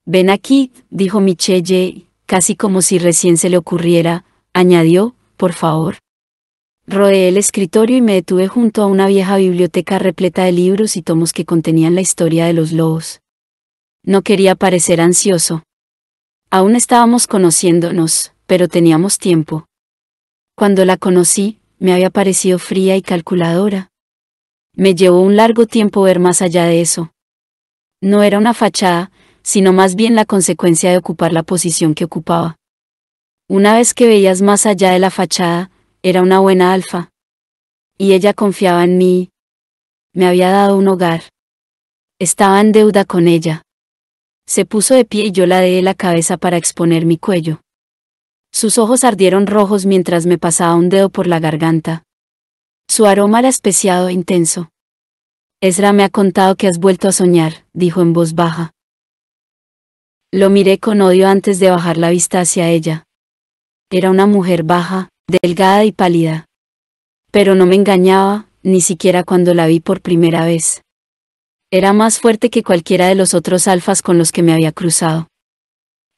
Ven aquí, dijo Michelle, casi como si recién se le ocurriera, añadió, por favor. Rodeé el escritorio y me detuve junto a una vieja biblioteca repleta de libros y tomos que contenían la historia de los lobos. No quería parecer ansioso. Aún estábamos conociéndonos, pero teníamos tiempo. Cuando la conocí, me había parecido fría y calculadora, me llevó un largo tiempo ver más allá de eso. No era una fachada, sino más bien la consecuencia de ocupar la posición que ocupaba. Una vez que veías más allá de la fachada, era una buena alfa. Y ella confiaba en mí. Me había dado un hogar. Estaba en deuda con ella. Se puso de pie y yo la de la cabeza para exponer mi cuello. Sus ojos ardieron rojos mientras me pasaba un dedo por la garganta. Su aroma era especiado e intenso. Ezra me ha contado que has vuelto a soñar, dijo en voz baja. Lo miré con odio antes de bajar la vista hacia ella. Era una mujer baja, delgada y pálida. Pero no me engañaba, ni siquiera cuando la vi por primera vez. Era más fuerte que cualquiera de los otros alfas con los que me había cruzado.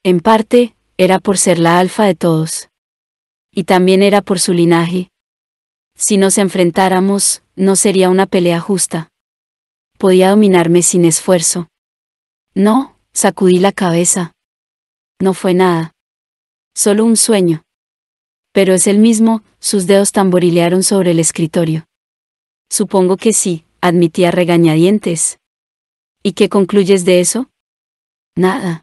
En parte, era por ser la alfa de todos. Y también era por su linaje, si nos enfrentáramos, no sería una pelea justa. Podía dominarme sin esfuerzo. No, sacudí la cabeza. No fue nada. Solo un sueño. Pero es el mismo, sus dedos tamborilearon sobre el escritorio. Supongo que sí, admitía regañadientes. ¿Y qué concluyes de eso? Nada.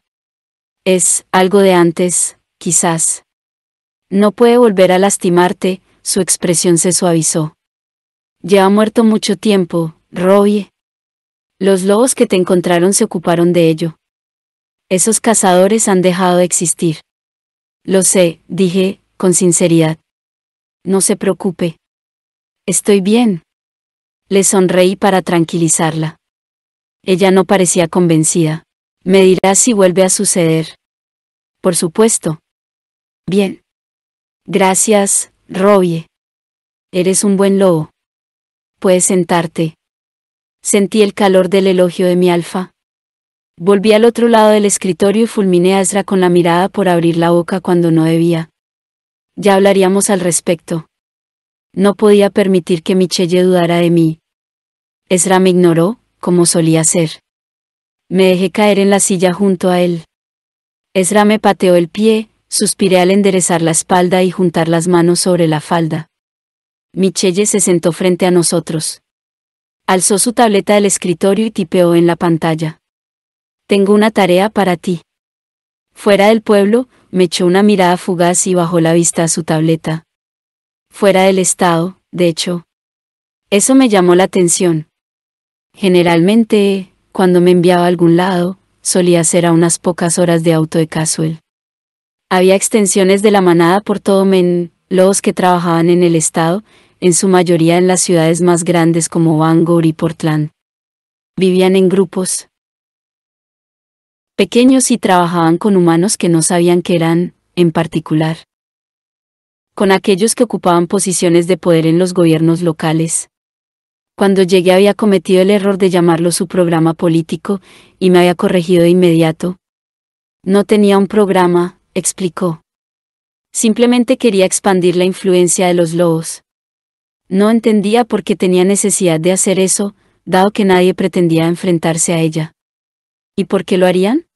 Es algo de antes, quizás. No puede volver a lastimarte, su expresión se suavizó. Ya ha muerto mucho tiempo, Robbie. Los lobos que te encontraron se ocuparon de ello. Esos cazadores han dejado de existir. Lo sé, dije, con sinceridad. No se preocupe. Estoy bien. Le sonreí para tranquilizarla. Ella no parecía convencida. Me dirás si vuelve a suceder. Por supuesto. Bien. Gracias, Robbie. Eres un buen lobo. Puedes sentarte. Sentí el calor del elogio de mi alfa. Volví al otro lado del escritorio y fulminé a Ezra con la mirada por abrir la boca cuando no debía. Ya hablaríamos al respecto. No podía permitir que Michelle dudara de mí. Ezra me ignoró, como solía ser. Me dejé caer en la silla junto a él. Ezra me pateó el pie, Suspiré al enderezar la espalda y juntar las manos sobre la falda. Michelle se sentó frente a nosotros. Alzó su tableta del escritorio y tipeó en la pantalla. Tengo una tarea para ti. Fuera del pueblo, me echó una mirada fugaz y bajó la vista a su tableta. Fuera del estado, de hecho. Eso me llamó la atención. Generalmente, cuando me enviaba a algún lado, solía ser a unas pocas horas de auto de Caswell. Había extensiones de la manada por todo Men, los que trabajaban en el estado, en su mayoría en las ciudades más grandes como Bangor y Portland. Vivían en grupos pequeños y trabajaban con humanos que no sabían qué eran, en particular, con aquellos que ocupaban posiciones de poder en los gobiernos locales. Cuando llegué había cometido el error de llamarlo su programa político, y me había corregido de inmediato. No tenía un programa, explicó. Simplemente quería expandir la influencia de los lobos. No entendía por qué tenía necesidad de hacer eso, dado que nadie pretendía enfrentarse a ella. ¿Y por qué lo harían?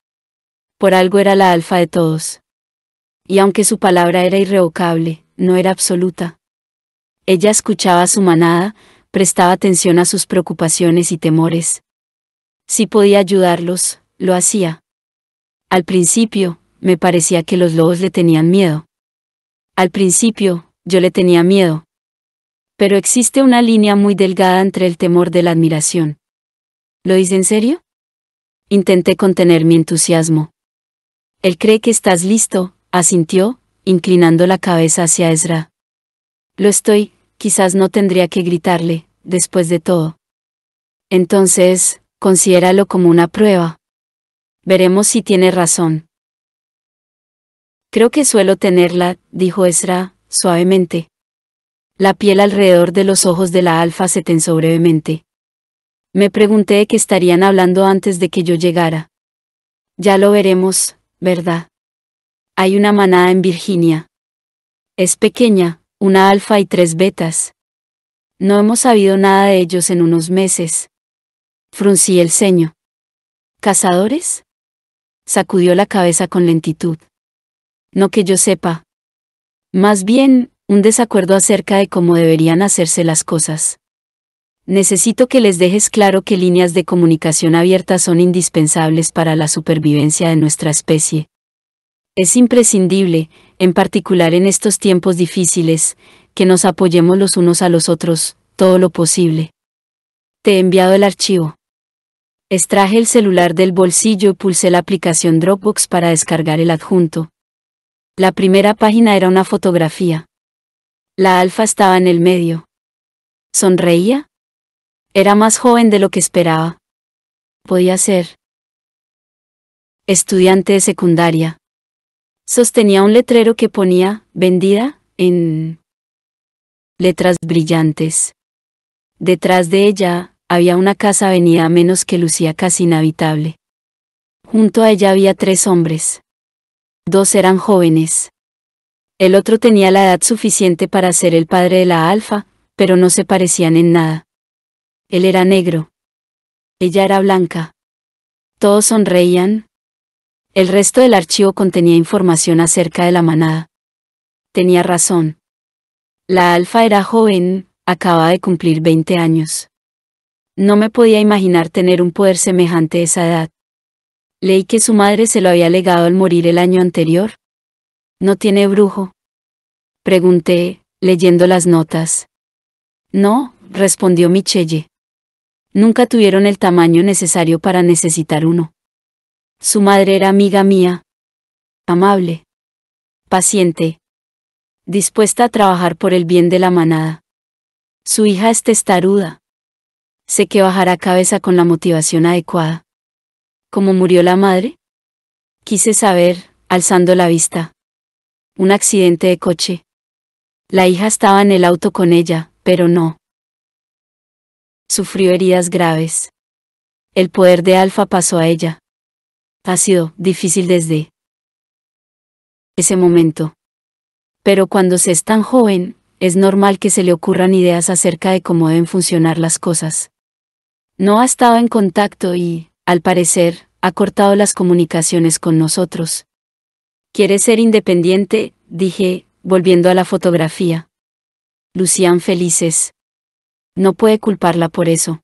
Por algo era la alfa de todos. Y aunque su palabra era irrevocable, no era absoluta. Ella escuchaba a su manada, prestaba atención a sus preocupaciones y temores. Si podía ayudarlos, lo hacía. Al principio, me parecía que los lobos le tenían miedo. Al principio, yo le tenía miedo. Pero existe una línea muy delgada entre el temor de la admiración. ¿Lo dice en serio? Intenté contener mi entusiasmo. Él cree que estás listo, asintió, inclinando la cabeza hacia Ezra. Lo estoy, quizás no tendría que gritarle, después de todo. Entonces, considéralo como una prueba. Veremos si tiene razón. Creo que suelo tenerla, dijo Ezra, suavemente. La piel alrededor de los ojos de la alfa se tensó brevemente. Me pregunté de qué estarían hablando antes de que yo llegara. Ya lo veremos, ¿verdad? Hay una manada en Virginia. Es pequeña, una alfa y tres betas. No hemos sabido nada de ellos en unos meses. Fruncí el ceño. ¿Cazadores? Sacudió la cabeza con lentitud no que yo sepa. Más bien, un desacuerdo acerca de cómo deberían hacerse las cosas. Necesito que les dejes claro que líneas de comunicación abiertas son indispensables para la supervivencia de nuestra especie. Es imprescindible, en particular en estos tiempos difíciles, que nos apoyemos los unos a los otros, todo lo posible. Te he enviado el archivo. Extraje el celular del bolsillo y pulsé la aplicación Dropbox para descargar el adjunto. La primera página era una fotografía. La alfa estaba en el medio. ¿Sonreía? Era más joven de lo que esperaba. Podía ser. Estudiante de secundaria. Sostenía un letrero que ponía, vendida, en letras brillantes. Detrás de ella, había una casa venida menos que lucía casi inhabitable. Junto a ella había tres hombres. Dos eran jóvenes. El otro tenía la edad suficiente para ser el padre de la alfa, pero no se parecían en nada. Él era negro. Ella era blanca. Todos sonreían. El resto del archivo contenía información acerca de la manada. Tenía razón. La alfa era joven, acaba de cumplir 20 años. No me podía imaginar tener un poder semejante a esa edad. Leí que su madre se lo había legado al morir el año anterior. ¿No tiene brujo? Pregunté, leyendo las notas. No, respondió Michelle. Nunca tuvieron el tamaño necesario para necesitar uno. Su madre era amiga mía. Amable. Paciente. Dispuesta a trabajar por el bien de la manada. Su hija es testaruda. Sé que bajará cabeza con la motivación adecuada. ¿Cómo murió la madre? Quise saber, alzando la vista. Un accidente de coche. La hija estaba en el auto con ella, pero no. Sufrió heridas graves. El poder de Alfa pasó a ella. Ha sido difícil desde ese momento. Pero cuando se es tan joven, es normal que se le ocurran ideas acerca de cómo deben funcionar las cosas. No ha estado en contacto y, al parecer, ha cortado las comunicaciones con nosotros. ¿Quieres ser independiente? dije, volviendo a la fotografía. Lucían felices. No puede culparla por eso.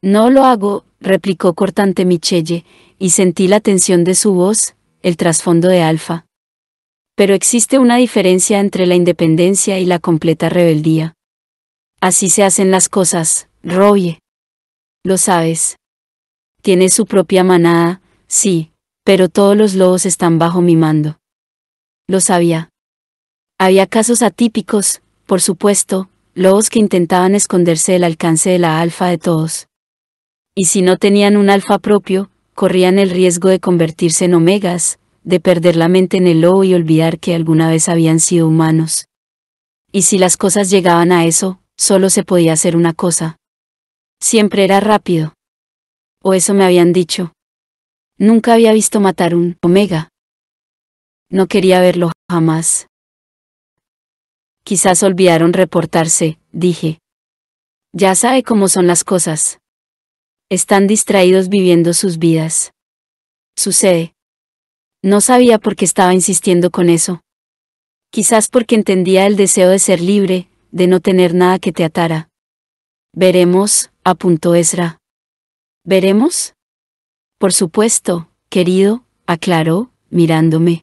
No lo hago, replicó cortante Michelle, y sentí la tensión de su voz, el trasfondo de Alfa. Pero existe una diferencia entre la independencia y la completa rebeldía. Así se hacen las cosas, Roye. Lo sabes tiene su propia manada, sí, pero todos los lobos están bajo mi mando. Lo sabía. Había casos atípicos, por supuesto, lobos que intentaban esconderse del alcance de la alfa de todos. Y si no tenían un alfa propio, corrían el riesgo de convertirse en omegas, de perder la mente en el lobo y olvidar que alguna vez habían sido humanos. Y si las cosas llegaban a eso, solo se podía hacer una cosa. Siempre era rápido o eso me habían dicho. Nunca había visto matar un omega. No quería verlo jamás. Quizás olvidaron reportarse, dije. Ya sabe cómo son las cosas. Están distraídos viviendo sus vidas. Sucede. No sabía por qué estaba insistiendo con eso. Quizás porque entendía el deseo de ser libre, de no tener nada que te atara. Veremos, apuntó Ezra. ¿Veremos? Por supuesto, querido, aclaró, mirándome.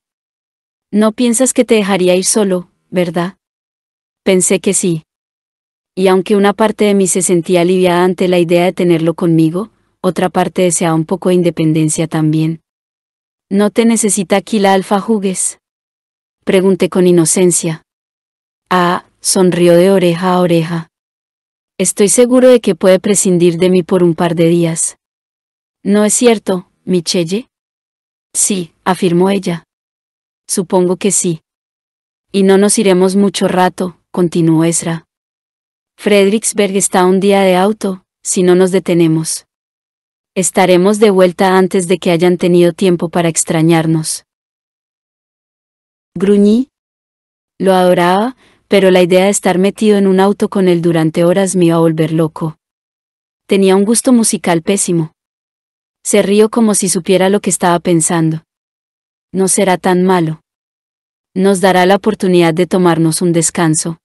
No piensas que te dejaría ir solo, ¿verdad? Pensé que sí. Y aunque una parte de mí se sentía aliviada ante la idea de tenerlo conmigo, otra parte deseaba un poco de independencia también. ¿No te necesita aquí la alfa jugues? Pregunté con inocencia. Ah, sonrió de oreja a oreja. Estoy seguro de que puede prescindir de mí por un par de días. ¿No es cierto, Michelle? Sí, afirmó ella. Supongo que sí. Y no nos iremos mucho rato, continuó Ezra. Fredericksberg está un día de auto, si no nos detenemos. Estaremos de vuelta antes de que hayan tenido tiempo para extrañarnos. Gruñí. Lo adoraba, pero la idea de estar metido en un auto con él durante horas me iba a volver loco. Tenía un gusto musical pésimo. Se rió como si supiera lo que estaba pensando. No será tan malo. Nos dará la oportunidad de tomarnos un descanso.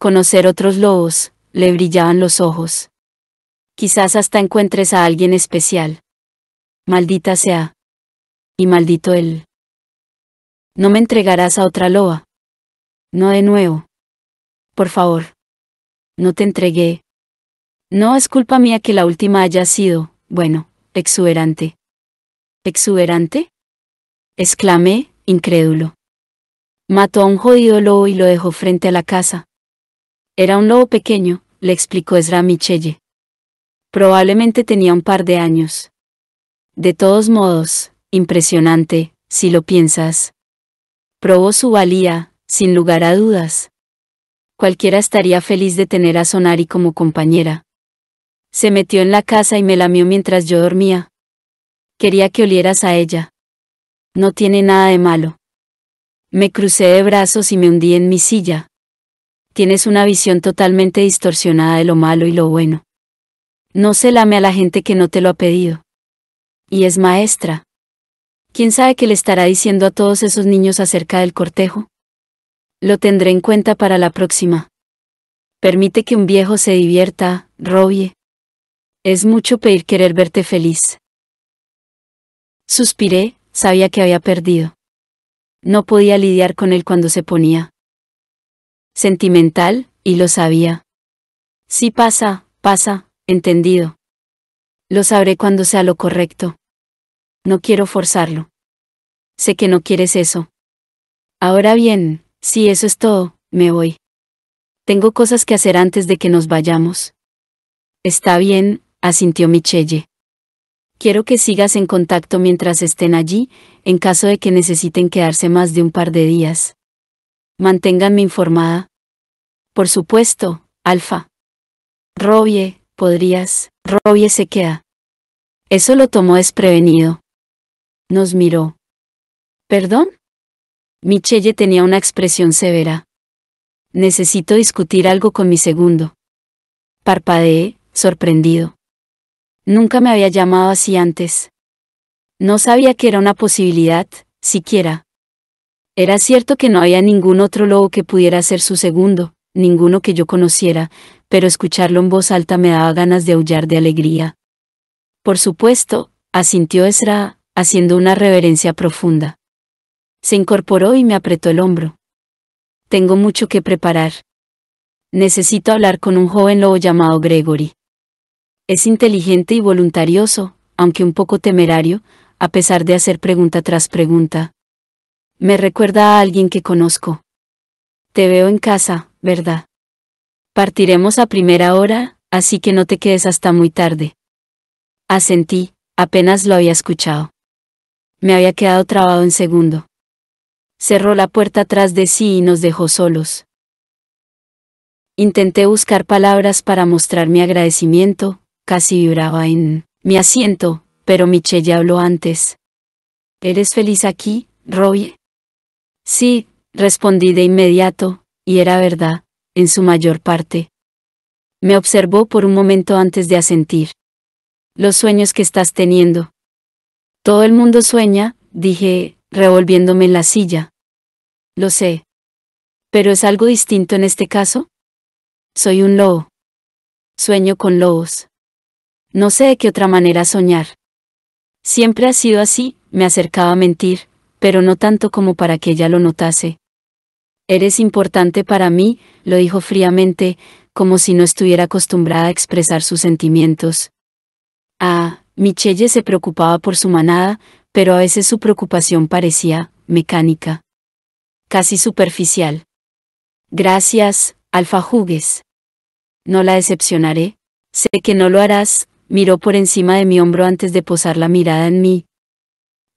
Conocer otros lobos, le brillaban los ojos. Quizás hasta encuentres a alguien especial. Maldita sea. Y maldito él. No me entregarás a otra loa, no de nuevo. Por favor. No te entregué. No es culpa mía que la última haya sido, bueno, exuberante. ¿Exuberante? exclamé, incrédulo. Mató a un jodido lobo y lo dejó frente a la casa. Era un lobo pequeño, le explicó Ezra Michelle. Probablemente tenía un par de años. De todos modos, impresionante, si lo piensas. Probó su valía, sin lugar a dudas. Cualquiera estaría feliz de tener a Sonari como compañera. Se metió en la casa y me lamió mientras yo dormía. Quería que olieras a ella. No tiene nada de malo. Me crucé de brazos y me hundí en mi silla. Tienes una visión totalmente distorsionada de lo malo y lo bueno. No se lame a la gente que no te lo ha pedido. Y es maestra. ¿Quién sabe qué le estará diciendo a todos esos niños acerca del cortejo? Lo tendré en cuenta para la próxima. Permite que un viejo se divierta, Robbie. Es mucho pedir querer verte feliz. Suspiré, sabía que había perdido. No podía lidiar con él cuando se ponía. Sentimental, y lo sabía. Sí pasa, pasa, entendido. Lo sabré cuando sea lo correcto. No quiero forzarlo. Sé que no quieres eso. Ahora bien, si eso es todo, me voy. Tengo cosas que hacer antes de que nos vayamos. Está bien, asintió Michelle. Quiero que sigas en contacto mientras estén allí, en caso de que necesiten quedarse más de un par de días. Manténganme informada. Por supuesto, Alfa. Robbie, podrías. Robbie se queda. Eso lo tomó desprevenido. Nos miró. ¿Perdón? Michelle tenía una expresión severa. Necesito discutir algo con mi segundo. Parpadeé, sorprendido. Nunca me había llamado así antes. No sabía que era una posibilidad, siquiera. Era cierto que no había ningún otro lobo que pudiera ser su segundo, ninguno que yo conociera, pero escucharlo en voz alta me daba ganas de aullar de alegría. Por supuesto, asintió Ezra, haciendo una reverencia profunda. Se incorporó y me apretó el hombro. Tengo mucho que preparar. Necesito hablar con un joven lobo llamado Gregory. Es inteligente y voluntarioso, aunque un poco temerario, a pesar de hacer pregunta tras pregunta. Me recuerda a alguien que conozco. Te veo en casa, ¿verdad? Partiremos a primera hora, así que no te quedes hasta muy tarde. Asentí, apenas lo había escuchado. Me había quedado trabado en segundo cerró la puerta tras de sí y nos dejó solos. Intenté buscar palabras para mostrar mi agradecimiento, casi vibraba en mi asiento, pero Michelle habló antes. ¿Eres feliz aquí, Roy? Sí, respondí de inmediato, y era verdad, en su mayor parte. Me observó por un momento antes de asentir. Los sueños que estás teniendo. Todo el mundo sueña, dije, revolviéndome en la silla. Lo sé. Pero es algo distinto en este caso. Soy un lobo. Sueño con lobos. No sé de qué otra manera soñar. Siempre ha sido así, me acercaba a mentir, pero no tanto como para que ella lo notase. Eres importante para mí, lo dijo fríamente, como si no estuviera acostumbrada a expresar sus sentimientos. Ah, Michelle se preocupaba por su manada, pero a veces su preocupación parecía mecánica, casi superficial. Gracias, alfajugues. No la decepcionaré. Sé que no lo harás, miró por encima de mi hombro antes de posar la mirada en mí.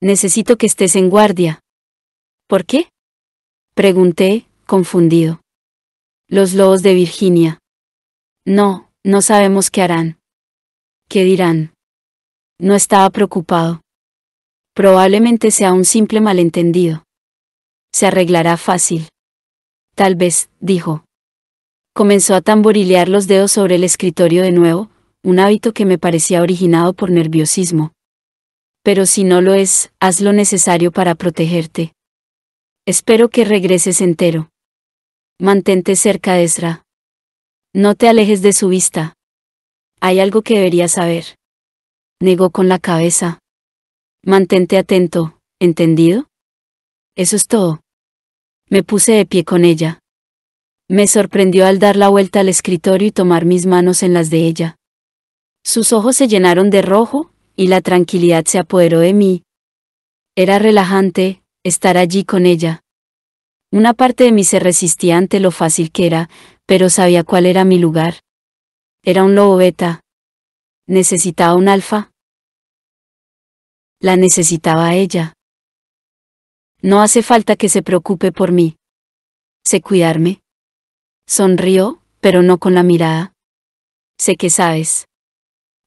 Necesito que estés en guardia. ¿Por qué? Pregunté, confundido. Los lobos de Virginia. No, no sabemos qué harán. ¿Qué dirán? No estaba preocupado. Probablemente sea un simple malentendido. Se arreglará fácil. Tal vez, dijo. Comenzó a tamborilear los dedos sobre el escritorio de nuevo, un hábito que me parecía originado por nerviosismo. Pero si no lo es, haz lo necesario para protegerte. Espero que regreses entero. Mantente cerca de Ezra. No te alejes de su vista. Hay algo que deberías saber. Negó con la cabeza. Mantente atento, ¿entendido? Eso es todo. Me puse de pie con ella. Me sorprendió al dar la vuelta al escritorio y tomar mis manos en las de ella. Sus ojos se llenaron de rojo, y la tranquilidad se apoderó de mí. Era relajante, estar allí con ella. Una parte de mí se resistía ante lo fácil que era, pero sabía cuál era mi lugar. Era un lobo beta. Necesitaba un alfa, la necesitaba ella. No hace falta que se preocupe por mí. Sé cuidarme. Sonrió, pero no con la mirada. Sé que sabes.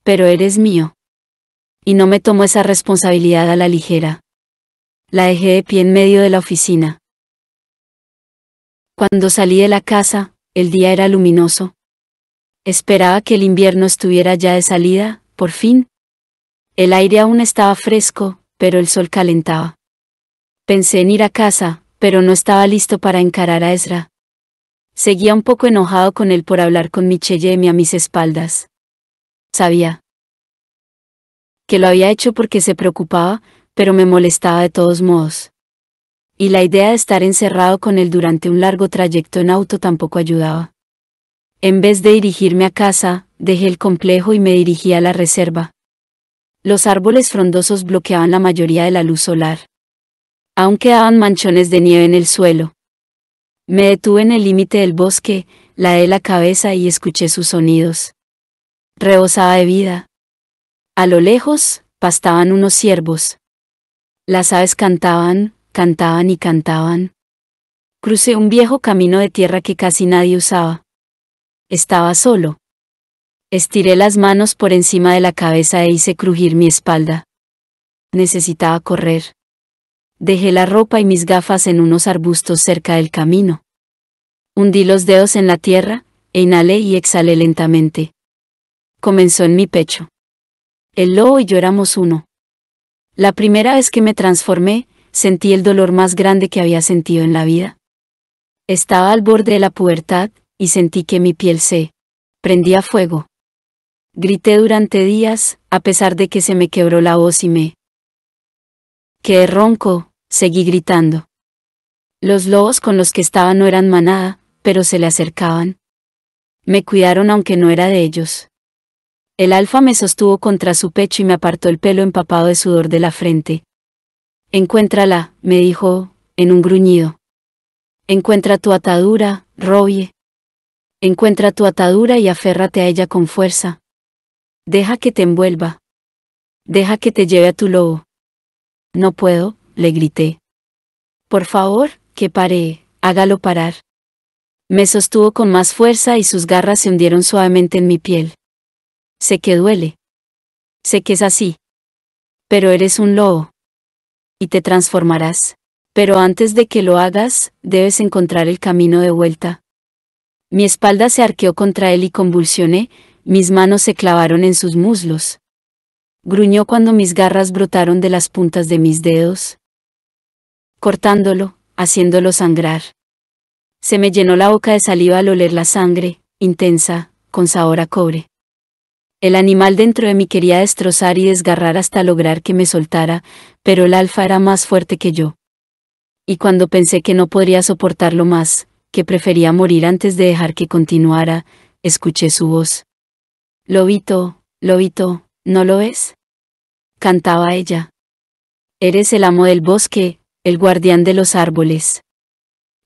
Pero eres mío. Y no me tomo esa responsabilidad a la ligera. La dejé de pie en medio de la oficina. Cuando salí de la casa, el día era luminoso. Esperaba que el invierno estuviera ya de salida, por fin, el aire aún estaba fresco, pero el sol calentaba. Pensé en ir a casa, pero no estaba listo para encarar a Ezra. Seguía un poco enojado con él por hablar con Michelle a mis espaldas. Sabía que lo había hecho porque se preocupaba, pero me molestaba de todos modos. Y la idea de estar encerrado con él durante un largo trayecto en auto tampoco ayudaba. En vez de dirigirme a casa, dejé el complejo y me dirigí a la reserva, los árboles frondosos bloqueaban la mayoría de la luz solar. Aún quedaban manchones de nieve en el suelo. Me detuve en el límite del bosque, laé la cabeza y escuché sus sonidos. Rebosaba de vida. A lo lejos, pastaban unos ciervos. Las aves cantaban, cantaban y cantaban. Crucé un viejo camino de tierra que casi nadie usaba. Estaba solo. Estiré las manos por encima de la cabeza e hice crujir mi espalda. Necesitaba correr. Dejé la ropa y mis gafas en unos arbustos cerca del camino. Hundí los dedos en la tierra, e inhalé y exhalé lentamente. Comenzó en mi pecho. El lobo y yo éramos uno. La primera vez que me transformé, sentí el dolor más grande que había sentido en la vida. Estaba al borde de la pubertad, y sentí que mi piel se prendía fuego. Grité durante días, a pesar de que se me quebró la voz y me ¡Qué ronco, seguí gritando. Los lobos con los que estaba no eran manada, pero se le acercaban. Me cuidaron aunque no era de ellos. El alfa me sostuvo contra su pecho y me apartó el pelo empapado de sudor de la frente. Encuéntrala, me dijo, en un gruñido. Encuentra tu atadura, Robbie. Encuentra tu atadura y aférrate a ella con fuerza. Deja que te envuelva. Deja que te lleve a tu lobo. No puedo, le grité. Por favor, que pare, hágalo parar. Me sostuvo con más fuerza y sus garras se hundieron suavemente en mi piel. Sé que duele. Sé que es así. Pero eres un lobo. Y te transformarás. Pero antes de que lo hagas, debes encontrar el camino de vuelta. Mi espalda se arqueó contra él y convulsioné, mis manos se clavaron en sus muslos. Gruñó cuando mis garras brotaron de las puntas de mis dedos, cortándolo, haciéndolo sangrar. Se me llenó la boca de saliva al oler la sangre, intensa, con sabor a cobre. El animal dentro de mí quería destrozar y desgarrar hasta lograr que me soltara, pero el alfa era más fuerte que yo. Y cuando pensé que no podría soportarlo más, que prefería morir antes de dejar que continuara, escuché su voz. Lobito, lobito, ¿no lo ves? Cantaba ella. Eres el amo del bosque, el guardián de los árboles.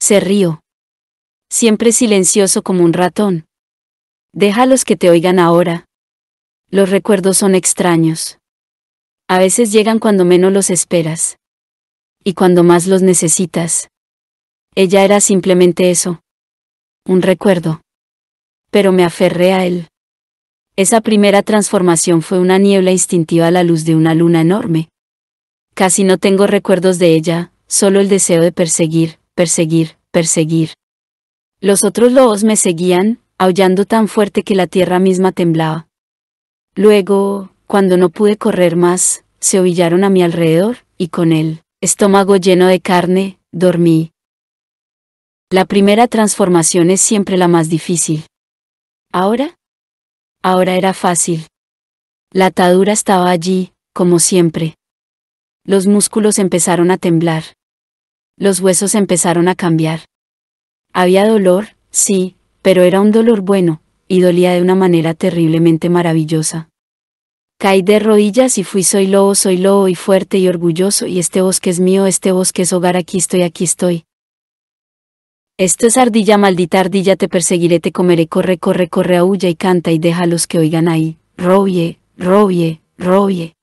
Se río. Siempre silencioso como un ratón. Déjalos que te oigan ahora. Los recuerdos son extraños. A veces llegan cuando menos los esperas. Y cuando más los necesitas. Ella era simplemente eso. Un recuerdo. Pero me aferré a él. Esa primera transformación fue una niebla instintiva a la luz de una luna enorme. Casi no tengo recuerdos de ella, solo el deseo de perseguir, perseguir, perseguir. Los otros lobos me seguían, aullando tan fuerte que la tierra misma temblaba. Luego, cuando no pude correr más, se ovillaron a mi alrededor, y con el estómago lleno de carne, dormí. La primera transformación es siempre la más difícil. Ahora, Ahora era fácil. La atadura estaba allí, como siempre. Los músculos empezaron a temblar. Los huesos empezaron a cambiar. Había dolor, sí, pero era un dolor bueno, y dolía de una manera terriblemente maravillosa. Caí de rodillas y fui soy lobo, soy lobo y fuerte y orgulloso y este bosque es mío, este bosque es hogar, aquí estoy, aquí estoy, esto es ardilla maldita ardilla te perseguiré te comeré corre corre corre aúlla y canta y deja a los que oigan ahí, roye, roye, roye.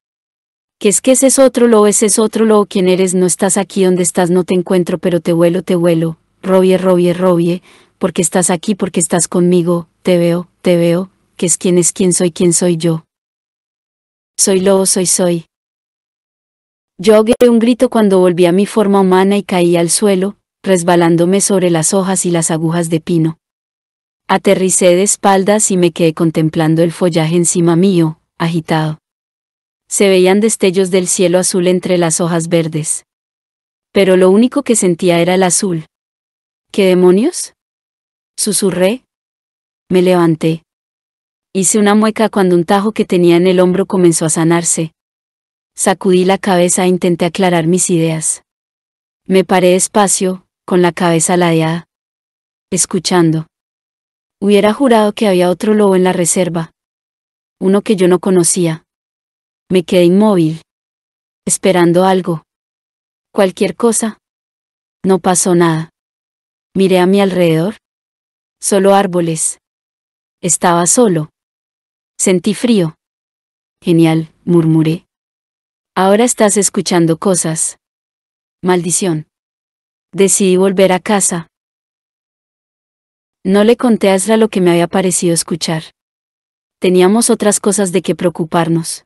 Que es que ese es otro lobo ese es otro lobo quien eres no estás aquí donde estás no te encuentro pero te vuelo te vuelo, roye roye roye, porque estás aquí porque estás conmigo, te veo, te veo, que es quién es quién soy quién soy yo. Soy lobo soy soy. Yo ahogué un grito cuando volví a mi forma humana y caí al suelo, resbalándome sobre las hojas y las agujas de pino. Aterricé de espaldas y me quedé contemplando el follaje encima mío, agitado. Se veían destellos del cielo azul entre las hojas verdes. Pero lo único que sentía era el azul. ¿Qué demonios? Susurré. Me levanté. Hice una mueca cuando un tajo que tenía en el hombro comenzó a sanarse. Sacudí la cabeza e intenté aclarar mis ideas. Me paré espacio con la cabeza ladeada. Escuchando. Hubiera jurado que había otro lobo en la reserva. Uno que yo no conocía. Me quedé inmóvil. Esperando algo. Cualquier cosa. No pasó nada. Miré a mi alrededor. Solo árboles. Estaba solo. Sentí frío. Genial, murmuré. Ahora estás escuchando cosas. Maldición decidí volver a casa. No le conté a Ezra lo que me había parecido escuchar. Teníamos otras cosas de que preocuparnos.